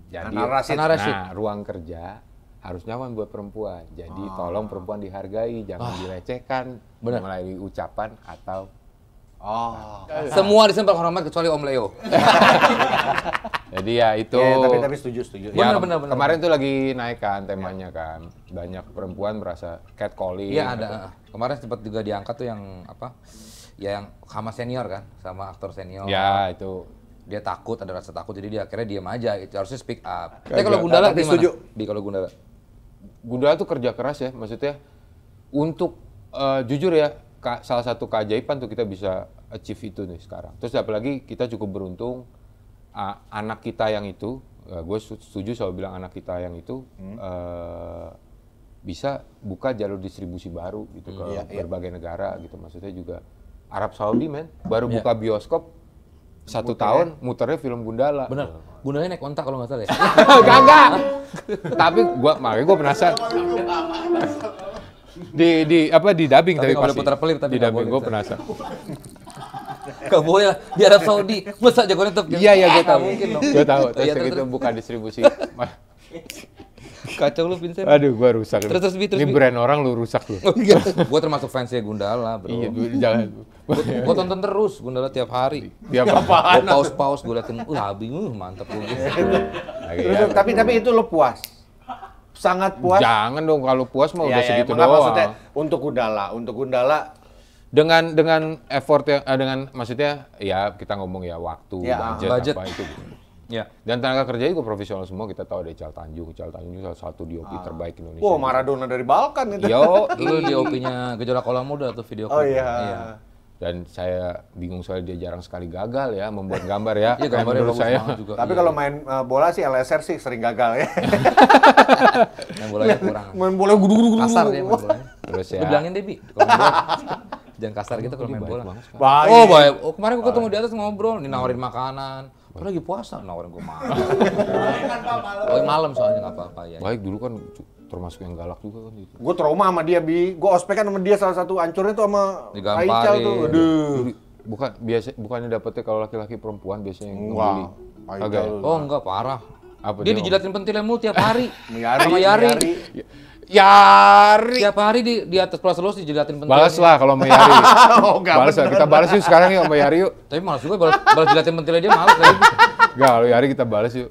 jadi Hana Rashid. Nah, ruang kerja harus nyaman buat perempuan. Jadi ah. tolong perempuan dihargai, jangan ah. dilecehkan Bener. melalui ucapan atau Oh. Semua di hormat kecuali Om Leo. Jadi ya itu. Ya, tapi tapi setuju setuju. Ya, benar benar bener, Kemarin bener. tuh lagi naik kan temanya ya. kan. Banyak perempuan merasa catcalling. Iya ada. Atau... Kemarin sempat juga diangkat tuh yang apa? Ya yang sama senior kan, sama aktor senior. Ya itu dia takut ada rasa takut jadi dia akhirnya diam aja itu harusnya speak up. Tapi kalau Gundala gimana? Setuju. Di kalau Gundala. Gundala tuh kerja keras ya, maksudnya untuk uh, jujur ya ka, salah satu keajaiban tuh kita bisa achieve itu nih sekarang. Terus apalagi kita cukup beruntung uh, anak kita yang itu, uh, ya gue setuju soal bilang anak kita yang itu hmm. uh, bisa buka jalur distribusi baru gitu hmm. ke iya, iya. berbagai negara gitu. Maksudnya juga Arab Saudi men baru yeah. buka bioskop satu ya. tahun muternya film Gundala. Benar gunanya naik kontak kalau nggak salah ya? Oh, kagak. Tapi gue makanya gue penasaran. di di apa di dubbing tapi, tapi pasti. putar tapi di dubbing gue penasaran. Gak boleh lah, di Arab Saudi masa jagoan tetap Iya iya gue tau. gue tau, Terus itu bukan distribusi Kacau lu Vincent. Aduh, gua rusak. Terus terus, terus Ini brand orang lu rusak lu. Oh, iya. gua termasuk fansnya Gundala, Bro. Iya, gua jangan. Gua, gua tonton terus Gundala tiap hari. Tiap apa? Gua pause-pause gua liatin, "Uh, habis uh, mantep lu." Iya. Terus, ya. tapi tapi itu lu puas. Sangat puas. Jangan dong kalau puas mah ya, udah ya, segitu doang. Maksudnya untuk Gundala, untuk Gundala dengan dengan effort yang eh, dengan maksudnya ya kita ngomong ya waktu ya, budget, budget apa itu Ya. Dan tenaga kerja juga profesional semua kita tahu ada Ical Tanjung, Ical Tanjung salah satu DOP ah. terbaik Indonesia. Wah, wow, Maradona dari Balkan itu. Yo, dulu DOP-nya Gejolak Kolam Muda atau video Oh iya. iya. Dan saya bingung soalnya dia jarang sekali gagal ya membuat gambar ya. Iya, gambarnya bagus saya. juga. Tapi iya, kalau main eh, bola sih LSR sih sering gagal ya. main bolanya kurang. Main bola gudu-gudu kasar dia main bolanya. Terus ya. Lu bilangin deh, Bi. Jangan kasar gitu kalau main bola. Baik. Oh, baik. Oh, kemarin gua ketemu di atas ngobrol, nih nawarin hmm. makanan Lo lagi puasa nawarin gue malam. oh malam soalnya nggak apa-apa ya. Baik dulu kan termasuk yang galak juga kan gitu. Gue trauma sama dia bi, gue ospek kan sama dia salah satu ancurnya tuh sama Aical tuh. Aduh. Bukan biasa bukannya dapetnya kalau laki-laki perempuan biasanya yang ngebully. Agak. Oh enggak parah. Apa dia, dia dijilatin pentilnya mulu tiap hari. sama Yari. Sama Yari. Tiap hari di, di atas kelas lu sih jilatin pentil. Balas lah kalau mau Yari. oh, enggak balas lah kita balas yuk sekarang yuk Mbak Yari yuk. Tapi malas juga balas, balas jelatin pentilnya dia malas. Enggak, kalau Yari kita balas yuk.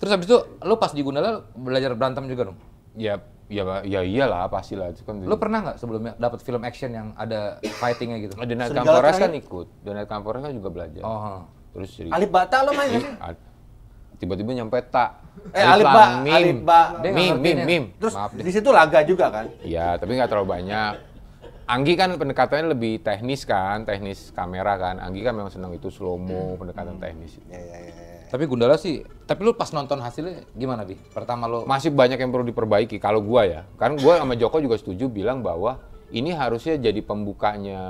Terus habis itu lu pas di Gundala belajar berantem juga dong? Ya, ya, ya iyalah pastilah. Kan lu pernah nggak sebelumnya dapat film action yang ada fightingnya gitu? Donat Kamporas kan ikut. Donat Kamporas kan juga belajar. Oh. Terus jadi... Alif Bata lo main Tiba-tiba nyampe tak Eh, alif ba, mim. alif ba, mim, mim, mim. Terus di situ laga juga kan? Iya, tapi nggak terlalu banyak. Anggi kan pendekatannya lebih teknis kan, teknis kamera kan. Anggi kan memang senang itu slow mo, hmm. pendekatan teknis. Iya, iya, iya, iya. Tapi Gundala sih, tapi lu pas nonton hasilnya gimana, Bi? Pertama lu masih banyak yang perlu diperbaiki kalau gua ya. Kan gua sama Joko juga setuju bilang bahwa ini harusnya jadi pembukanya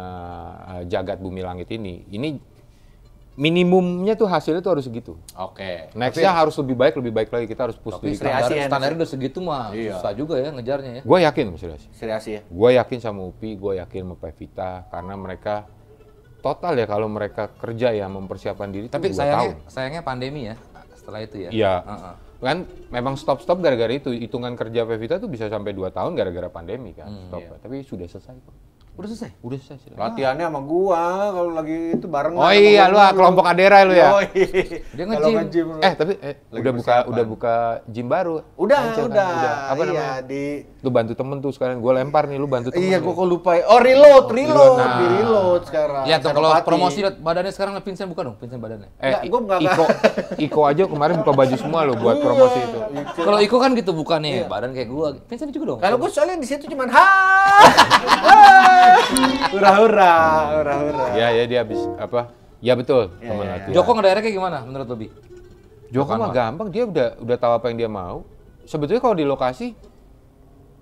eh, jagat bumi langit ini. Ini minimumnya tuh hasilnya tuh harus segitu. Oke. Okay. Nextnya harus lebih baik, lebih baik lagi kita harus push Tapi Sri Asi standar udah segitu mah iya. susah juga ya ngejarnya ya. Gue yakin sama Sri Asi. Sri Asi ya. Gue yakin sama Upi, gue yakin sama Pevita karena mereka total ya kalau mereka kerja ya mempersiapkan diri. Tapi sayangnya, tahun. sayangnya pandemi ya setelah itu ya. Iya. Uh -uh. Kan memang stop-stop gara-gara itu hitungan kerja Pevita tuh bisa sampai 2 tahun gara-gara pandemi kan. Hmm, stop. Iya. Ya. Tapi sudah selesai kok. Udah selesai? Udah selesai. Sudah. Latihannya sama gua kalau lagi itu bareng. Oh iya, lu ah, kelompok Adera lu ya. Oh, iya. Dia nge-gym. nge Eh, tapi eh, lagi udah buka udah buka gym baru. Udah, Ancel, kan? udah. Kan? udah. Apa iya, namanya? Di Lu bantu temen tuh sekarang. Gua lempar nih, lu bantu temen. Iya, gua kok lupa. Oh, reload, oh, reload, nah. di reload sekarang. Iya, tuh kalau promosi badannya sekarang lah Vincent buka dong, Vincent badannya. Eh, Nggak, gua enggak Iko Iko aja kemarin buka baju semua lo buat iya, promosi itu. Iya, iya. Kalau Iko kan gitu bukannya, badan kayak gua. Vincent juga dong. Kalau gua soalnya di situ cuman ha. hura hura hura hura ya ya dia habis apa ya betul ya, teman ya, ya. Joko nggak kayak gimana menurut Bobby Joko mah gampang dia udah udah tahu apa yang dia mau sebetulnya kalau di lokasi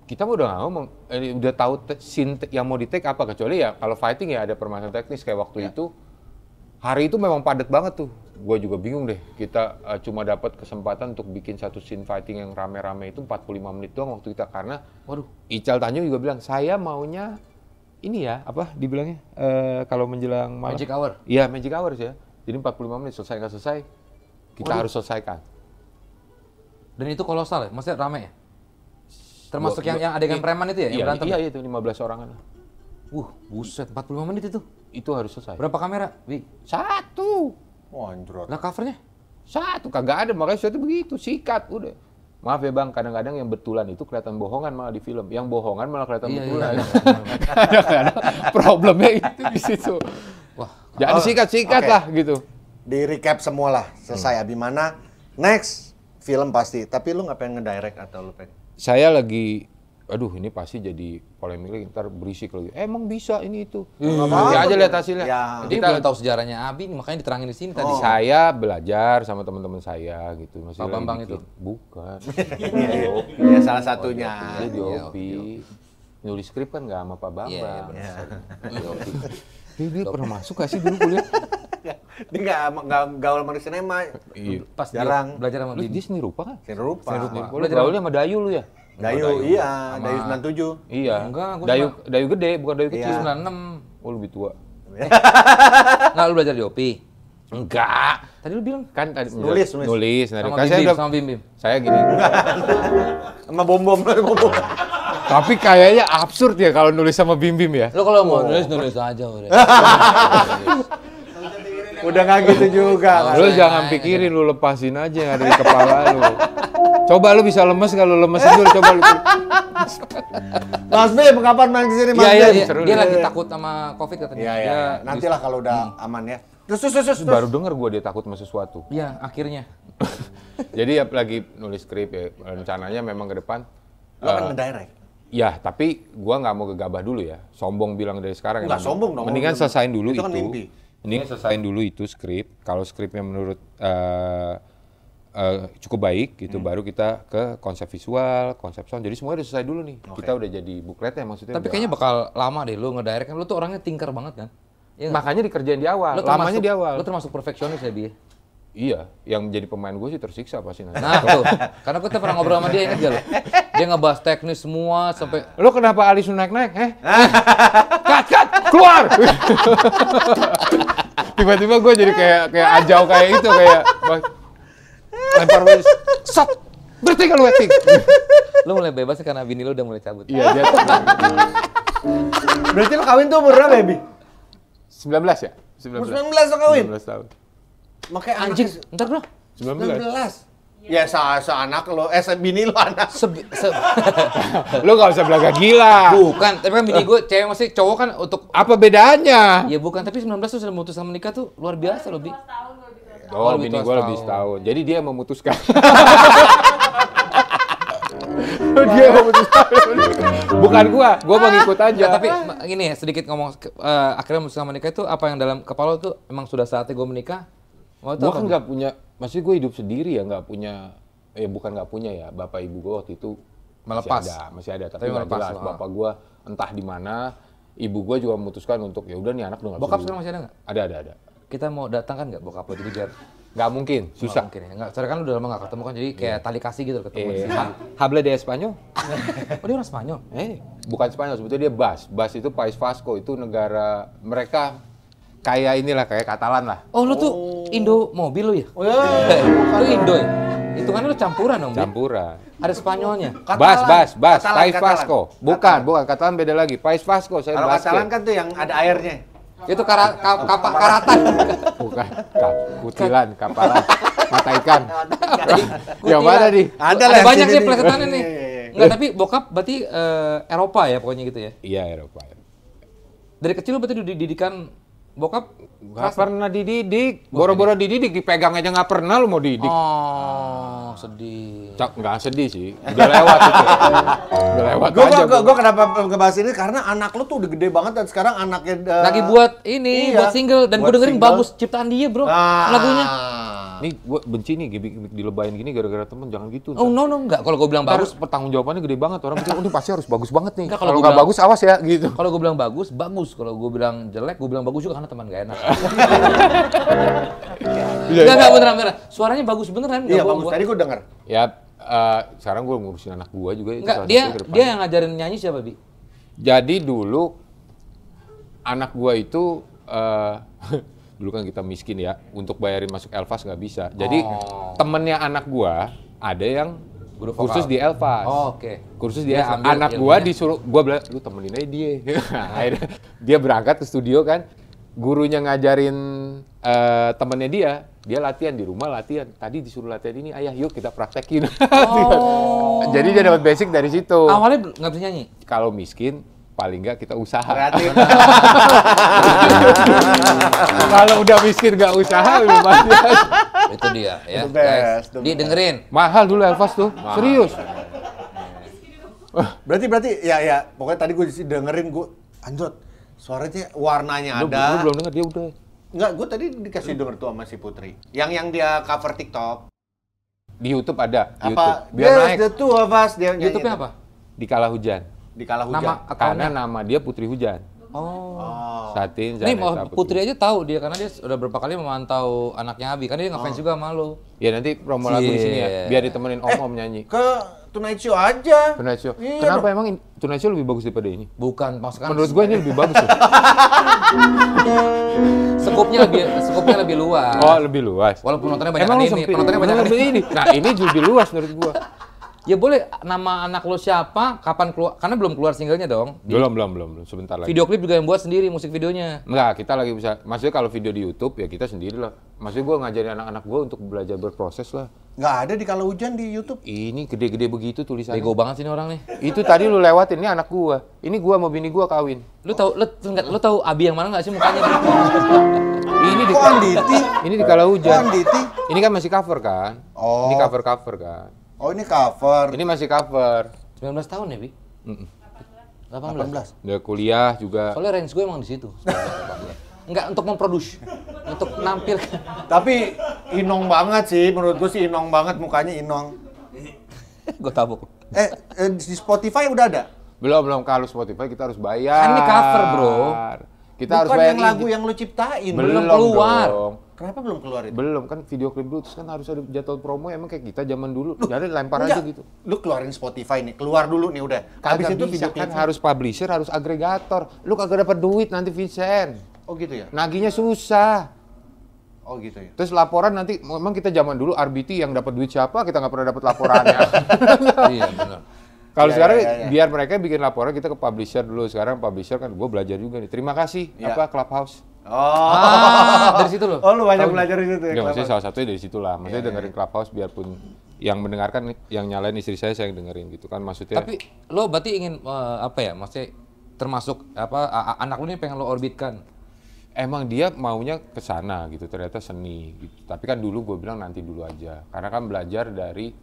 kita udah mau eh, udah tahu scene yang mau di take apa kecuali ya kalau fighting ya ada permasalahan teknis kayak waktu ya. itu hari itu memang padat banget tuh gue juga bingung deh kita uh, cuma dapat kesempatan untuk bikin satu scene fighting yang rame-rame itu 45 menit doang waktu kita karena waduh Ical Tanjung juga bilang saya maunya ini ya apa dibilangnya uh, kalau menjelang malam magic hour iya magic hour ya jadi 45 menit selesai nggak selesai kita Waduh. harus selesaikan dan itu kolosal ya maksudnya ramai ya termasuk Bo, yang yang adegan preman itu ya iya, yang berantem iya, iya itu 15 orang kan uh buset 45 menit itu itu harus selesai berapa kamera Wi satu Wah, oh, lah Nah, covernya? Satu, kagak ada. Makanya satu begitu. Sikat, udah. Maaf ya bang, kadang-kadang yang betulan itu kelihatan bohongan malah di film. Yang bohongan malah kelihatan iya, iya. betulan. Iya, iya. kadang problemnya itu di situ. Wah, jangan oh, sikat-sikat okay. lah gitu. Di recap semua lah, selesai hmm. Abimana. Next film pasti. Tapi lu nggak pengen ngedirect atau lu pengen? Saya lagi aduh ini pasti jadi polemik lagi ntar berisik lagi eh, emang bisa ini itu hmm. nanti aja lihat hasilnya ya. Jadi kita belum tahu sejarahnya Abi makanya diterangin di sini tadi oh. saya belajar sama teman-teman saya gitu masih Bapak Bang gitu. itu bukan ya salah iya, satunya di iya, Opi nulis skrip kan nggak sama Pak Bambang iya, dia pernah masuk gak sih dulu kuliah dia nggak nggak gaul sama sinema pas jarang belajar sama Bindi. Dia seni rupa kan? Seni rupa. Seni rupa. sama Dayu lu ya? Dayu, dayu iya, sama... Dayu 97. Iya. Enggak, dayu sama... dayu gede, bukan dayu kecil iya. 96. Oh, lebih tua. enggak nah, lu belajar di OP? Enggak. Tadi lu bilang kan tadi nulis nulis. Nulis. nulis. sama, kan bim, saya sama bim, bim. Saya gini. sama bom bom bom Tapi kayaknya absurd ya kalau nulis sama bim bim ya. Lu kalau mau oh. nulis nulis aja udah. udah nggak gitu juga. lu jangan pikirin lu lepasin aja yang ada di kepala lu. Coba lu bisa lemes kalau lemes itu coba lu. Mas Bim, kapan main kesini Mas ya, iya iya, iya. Dia lagi takut sama Covid katanya. Iya, iya. iya. Nantilah kalau udah hmm. aman ya. Terus, terus, terus, Baru denger gua dia takut sama sesuatu. Iya, akhirnya. Jadi ya lagi nulis skrip ya, rencananya memang ke depan. Lo akan uh, ngedirect? Ya, tapi gua nggak mau gegabah dulu ya. Sombong bilang dari sekarang. Nggak sombong dong. Mendingan selesain dulu itu. Kan itu kan mimpi. Mendingan iya, selesain dulu itu skrip. Kalau skripnya menurut eh, uh, cukup baik gitu hmm. baru kita ke konsep visual, konsep sound. Jadi semuanya udah selesai dulu nih. Okay. Kita udah jadi buklet ya maksudnya. Tapi kayaknya bakal lama deh lu ngedirect kan lu tuh orangnya tinker banget kan. Ya, Makanya dikerjain di awal, lu termasuk, lamanya di awal. Lu termasuk perfeksionis ya, Bi? Iya, yang menjadi pemain gue sih tersiksa pasti nanti. Nah, tuh. Karena gue tuh pernah ngobrol sama dia, ini gak lo? Dia ngebahas teknis semua sampai... Lo kenapa alis lu naik-naik, eh? cut, cut! Keluar! Tiba-tiba gue jadi kayak kayak ajau kayak itu, kayak lempar lu sat, berarti kalau wetting. lu mulai bebas karena bini lu udah mulai cabut. Iya, dia. Kan. berarti lu kawin tuh ya? umur berapa, Baby? 19 ya? 19. belas 19 lo kawin? 19 tahun. makai anjing, ntar lo 19. 19. Ya se anak lo, eh bini lo anak. Se se lo gak usah belaga gila. Bukan, tapi kan bini gue cewek masih cowok kan untuk apa bedanya? Ya bukan, tapi 19 tuh sudah mutus sama nikah tuh luar biasa loh, Bi. Oh, oh bini gue lebih setahun. Jadi dia memutuskan. dia memutuskan. Bukan gua, gua ngikut aja. Nah, tapi gini sedikit ngomong uh, akhirnya memutuskan menikah itu apa yang dalam kepala tuh emang sudah saatnya gue menikah? Mau gua kan nggak punya, maksudnya gue hidup sendiri ya nggak punya, eh bukan nggak punya ya, bapak ibu gue waktu itu melepas masih ada, masih ada tapi, tapi melepas jelas. Lah. Oh. Bapak gua entah di mana, ibu gua juga memutuskan untuk ya udah nih anak udah nggak. Bokap sekarang masih ada nggak? Ada ada ada kita mau datang kan nggak bokap lo jadi biar nggak mungkin susah nggak mungkin ya nggak soalnya kan udah lama nggak ketemu kan jadi kayak yeah. tali kasih gitu ketemu yeah. Ha Hable de Spanyol oh dia orang Spanyol eh bukan Spanyol sebetulnya dia Bas Bas itu País Vasco itu negara mereka kayak inilah kayak Katalan lah oh lu tuh oh. Indo mobil lu ya oh, iya. Yeah. lu Indo ya itu kan lu campuran dong campuran ada Spanyolnya Katalan. Bas Bas Bas Pais Vasco bukan Katalan. bukan Katalan beda lagi País Vasco saya Kalau Katalan kan tuh yang ada airnya itu kara, ka, kapa, karatan. Bukan, kutilan, kapal mata ikan. Yang mana nih? Ada, Ada banyak sih pelesetannya nih. Enggak, iya, iya, iya. tapi bokap berarti uh, Eropa ya pokoknya gitu ya? Iya, Eropa. Dari kecil berarti dididikan Bokap nggak pernah dididik. Boro-boro dididik, dipegang aja nggak pernah lo mau didik. Oh, sedih. nggak sedih sih. Udah lewat itu. Udah lewat gua, aja. Gue kenapa ngebahas ini? Karena anak lo tuh udah gede banget dan sekarang anaknya... Uh, Lagi buat ini, iya, buat single. Dan gue dengerin single. bagus ciptaan dia, bro. Ah. Lagunya. Ini gue benci nih gimmick-gimmick dilebayin gini gara-gara temen jangan gitu oh no no enggak kalau gue bilang bagus pertanggung jawabannya gede banget orang pikir oh ini pasti harus bagus banget nih kalau nggak bagus awas ya gitu kalau gue bilang bagus bagus kalau gue bilang jelek gue bilang bagus juga karena teman gak enak Enggak, enggak beneran beneran suaranya bagus beneran iya bagus tadi gue denger ya sekarang gue ngurusin anak gue juga Enggak, dia dia yang ngajarin nyanyi siapa bi jadi dulu anak gue itu eh, dulu kan kita miskin ya untuk bayarin masuk Elvas nggak bisa jadi oh. temennya anak gua ada yang Guru kursus di Elvas. Oh, oke. Okay. Kursus dia, dia ambil anak ilmunya. gua disuruh gua bilang lu temenin aja dia. Akhirnya dia berangkat ke studio kan. Gurunya ngajarin uh, temennya dia, dia latihan di rumah latihan. Tadi disuruh latihan ini, ayah yuk kita praktekin. Oh. Jadi dia dapat basic dari situ. Awalnya nggak bisa nyanyi. Kalau miskin paling nggak kita usaha. Kalau udah miskin nggak usaha, lebih mahal. Itu dia, ya. The best, guys. Di dengerin. Mahal dulu Elvas tuh, Mahal. serius. Berarti berarti ya ya pokoknya tadi gue dengerin gue anjot suaranya warnanya lu, ada. Lu belum denger dia udah. Enggak, gue tadi dikasih denger tuh sama si Putri. Yang yang dia cover TikTok. Di YouTube ada. Di apa? YouTube. Biar naik. the two of us. Dia YouTube-nya apa? Di kala hujan di kala hujan. Nama karena nama dia Putri Hujan. Oh. oh. Satin Nih mau Putri. Putri aja tahu dia karena dia udah berapa kali memantau anaknya Abi. kan dia oh. ngefans oh. juga malu. Ya nanti promo lagu di sini ya. Iya. Biar ditemenin om-om eh, nyanyi. Ke Tonight Show aja. Tonight Show. Iya Kenapa dong. emang Tunai Tonight Show lebih bagus daripada ini? Bukan, maksudnya. Kan menurut gue ini lebih bagus. Ya. sekupnya lebih sekupnya lebih luas. Oh, lebih luas. Walaupun penontonnya banyak ini, penontonnya banyak ini. Nah, ini lebih luas menurut gue. Ya boleh nama anak lo siapa, kapan keluar? Karena belum keluar singlenya dong. Belum, belum, belum, belum. Sebentar lagi. Video klip juga yang buat sendiri musik videonya. Enggak, kita lagi bisa. Maksudnya kalau video di YouTube ya kita sendiri lah. Maksudnya gue ngajarin anak-anak gue untuk belajar berproses lah. Enggak ada di kalau hujan di YouTube. Ini gede-gede begitu tulisannya. Bego banget sih ini orang nih. Itu tadi lu lewatin ini anak gue. Ini gue mau bini gue kawin. Lu tahu lu enggak lu tahu Abi yang mana nggak sih mukanya? ini di Konditi. Ini di kalau hujan. Ini kan masih cover kan? Oh. Ini cover-cover kan. Oh ini cover. Ini masih cover. 19 tahun ya, Bi? Mm -mm. 18. 18. Udah kuliah juga. Soalnya range gue emang di situ. Enggak untuk memproduksi, untuk nampil. Tapi inong banget sih, menurut gue sih inong banget mukanya inong. gue tabuk. Eh, eh, di Spotify udah ada? Belum, belum. Kalau Spotify kita harus bayar. Kan ini cover, Bro. Kita Bukan harus bayar. yang lagu yang lu ciptain. Belum, belum keluar. Dong Kenapa belum keluar itu? Belum kan video klip dulu terus kan harus ada jadwal promo emang kayak kita zaman dulu. Jadi lempar enggak. aja gitu. Lu keluarin Spotify nih, keluar dulu nih udah. Habis itu video kan harus publisher, harus agregator. Lu kagak dapat duit nanti Vincent. Oh gitu ya. Naginya susah. Oh gitu ya. Terus laporan nanti memang kita zaman dulu RBT yang dapat duit siapa kita nggak pernah dapat laporannya. iya Kalau ya, sekarang ya, ya, biar mereka bikin laporan kita ke publisher dulu. Sekarang publisher kan gue belajar juga nih. Terima kasih iya. apa Clubhouse. Oh, ah, dari situ loh. Oh, lu banyak Tau belajar di situ ya. Gak, maksudnya salah satunya dari situ lah. Maksudnya yeah, dengerin iya. Clubhouse biarpun yang mendengarkan yang nyalain istri saya saya yang dengerin gitu kan maksudnya. Tapi lo berarti ingin uh, apa ya? Maksudnya termasuk apa anak lu ini pengen lo orbitkan. Emang dia maunya ke sana gitu, ternyata seni gitu. Tapi kan dulu gue bilang nanti dulu aja. Karena kan belajar dari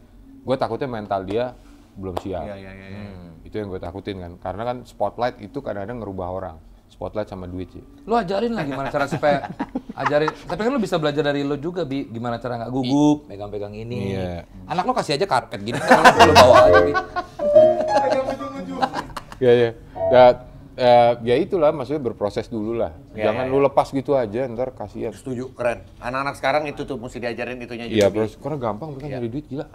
gue takutnya mental dia belum siap. Iya, iya, iya. iya. Hmm, itu yang gue takutin kan. Karena kan spotlight itu kadang-kadang ngerubah orang spotlight sama duit sih. Lo ajarin lah gimana cara supaya ajarin. Tapi kan lo bisa belajar dari lo juga bi, gimana cara nggak gugup, megang-pegang ini. Iya. Anak lo kasih aja karpet gini, kan lo bawa aja. Bi. Iya, iya. Ya ya. Iya, ya itulah maksudnya berproses dulu lah. Ya, Jangan ya, ya. lu iya. lepas gitu aja ntar kasihan. Setuju, keren. Anak-anak sekarang itu tuh mesti diajarin itunya juga. Iya, bro. Karena gampang mereka ya. nyari duit gila.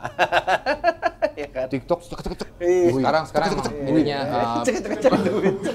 kan TikTok cek cek cek iya. sekarang sekarang ininya iya. ah.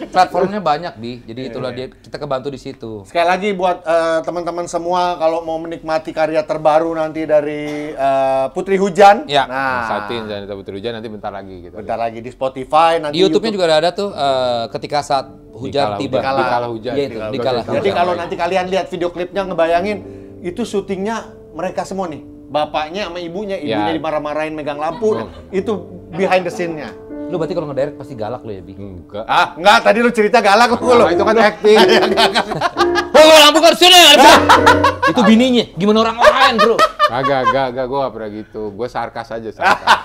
platformnya banyak di jadi iya. itulah dia kita kebantu di situ sekali lagi buat eh, teman-teman semua kalau mau menikmati karya terbaru nanti dari eh, Putri Hujan ya nah Satin dan Putri Hujan nanti bentar lagi gitu bentar lagi di Spotify nanti di YouTube-nya juga ada, tuh eh, ketika saat hujan tiba dikala, hujan ya, itu, dikala. jadi kalau nanti kalian lihat video klipnya ngebayangin itu syutingnya mereka semua nih bapaknya sama ibunya, ibunya ya. dimarah-marahin megang lampu. Oh. Itu behind the scene-nya. Lu berarti kalau ngedirect pasti galak lu ya, Bi? Enggak. Ah, enggak, tadi lu cerita galak kok lu. Itu kan acting. Lu iya, oh, lampu ke kan sini. Itu bininya. Gimana orang lain, Bro? Agak, agak, agak. Gue gak pernah gitu. Gue sarkas aja, sarkas.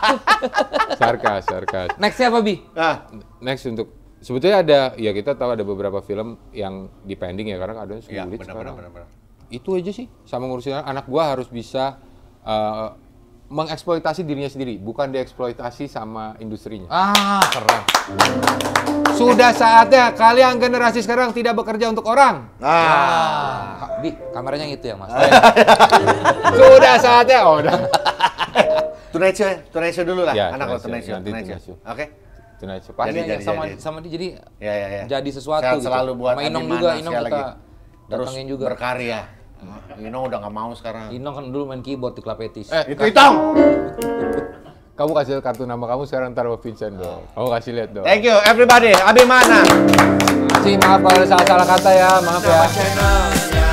sarkas, sarkas. Next siapa Bi? Ah. Next untuk Sebetulnya ada, ya kita tahu ada beberapa film yang dipending ya, karena kadang sulit iya, sekarang. Itu aja sih, sama ngurusin anak. Anak gue harus bisa uh, mengeksploitasi dirinya sendiri, bukan dieksploitasi sama industrinya. Ah, keren. Sudah saatnya kalian generasi sekarang tidak bekerja untuk orang. ah di kameranya yang itu ya, Mas. Iya. Sudah saatnya, oh udah. Tonight show, ya? tonight show dulu lah, ya, anak lo tonight show, tonight show. Oke. Tonight show. Pasti jadi, jadi, sama jadi. sama dia jadi ya, ya, ya. jadi sesuatu selalu gitu. Selalu buat sama Inong juga, Inong kita lagi. Terus juga. berkarya Ino udah gak mau sekarang. Ino kan dulu main keyboard di Klapetis. Eh, itu hitam! kamu kasih kartu nama kamu sekarang taruh Vincent dong. Iya. Kamu kasih lihat dong. Thank you everybody. Abi mana? kasih maaf kalau salah-salah kata ya. Maaf ya. ya.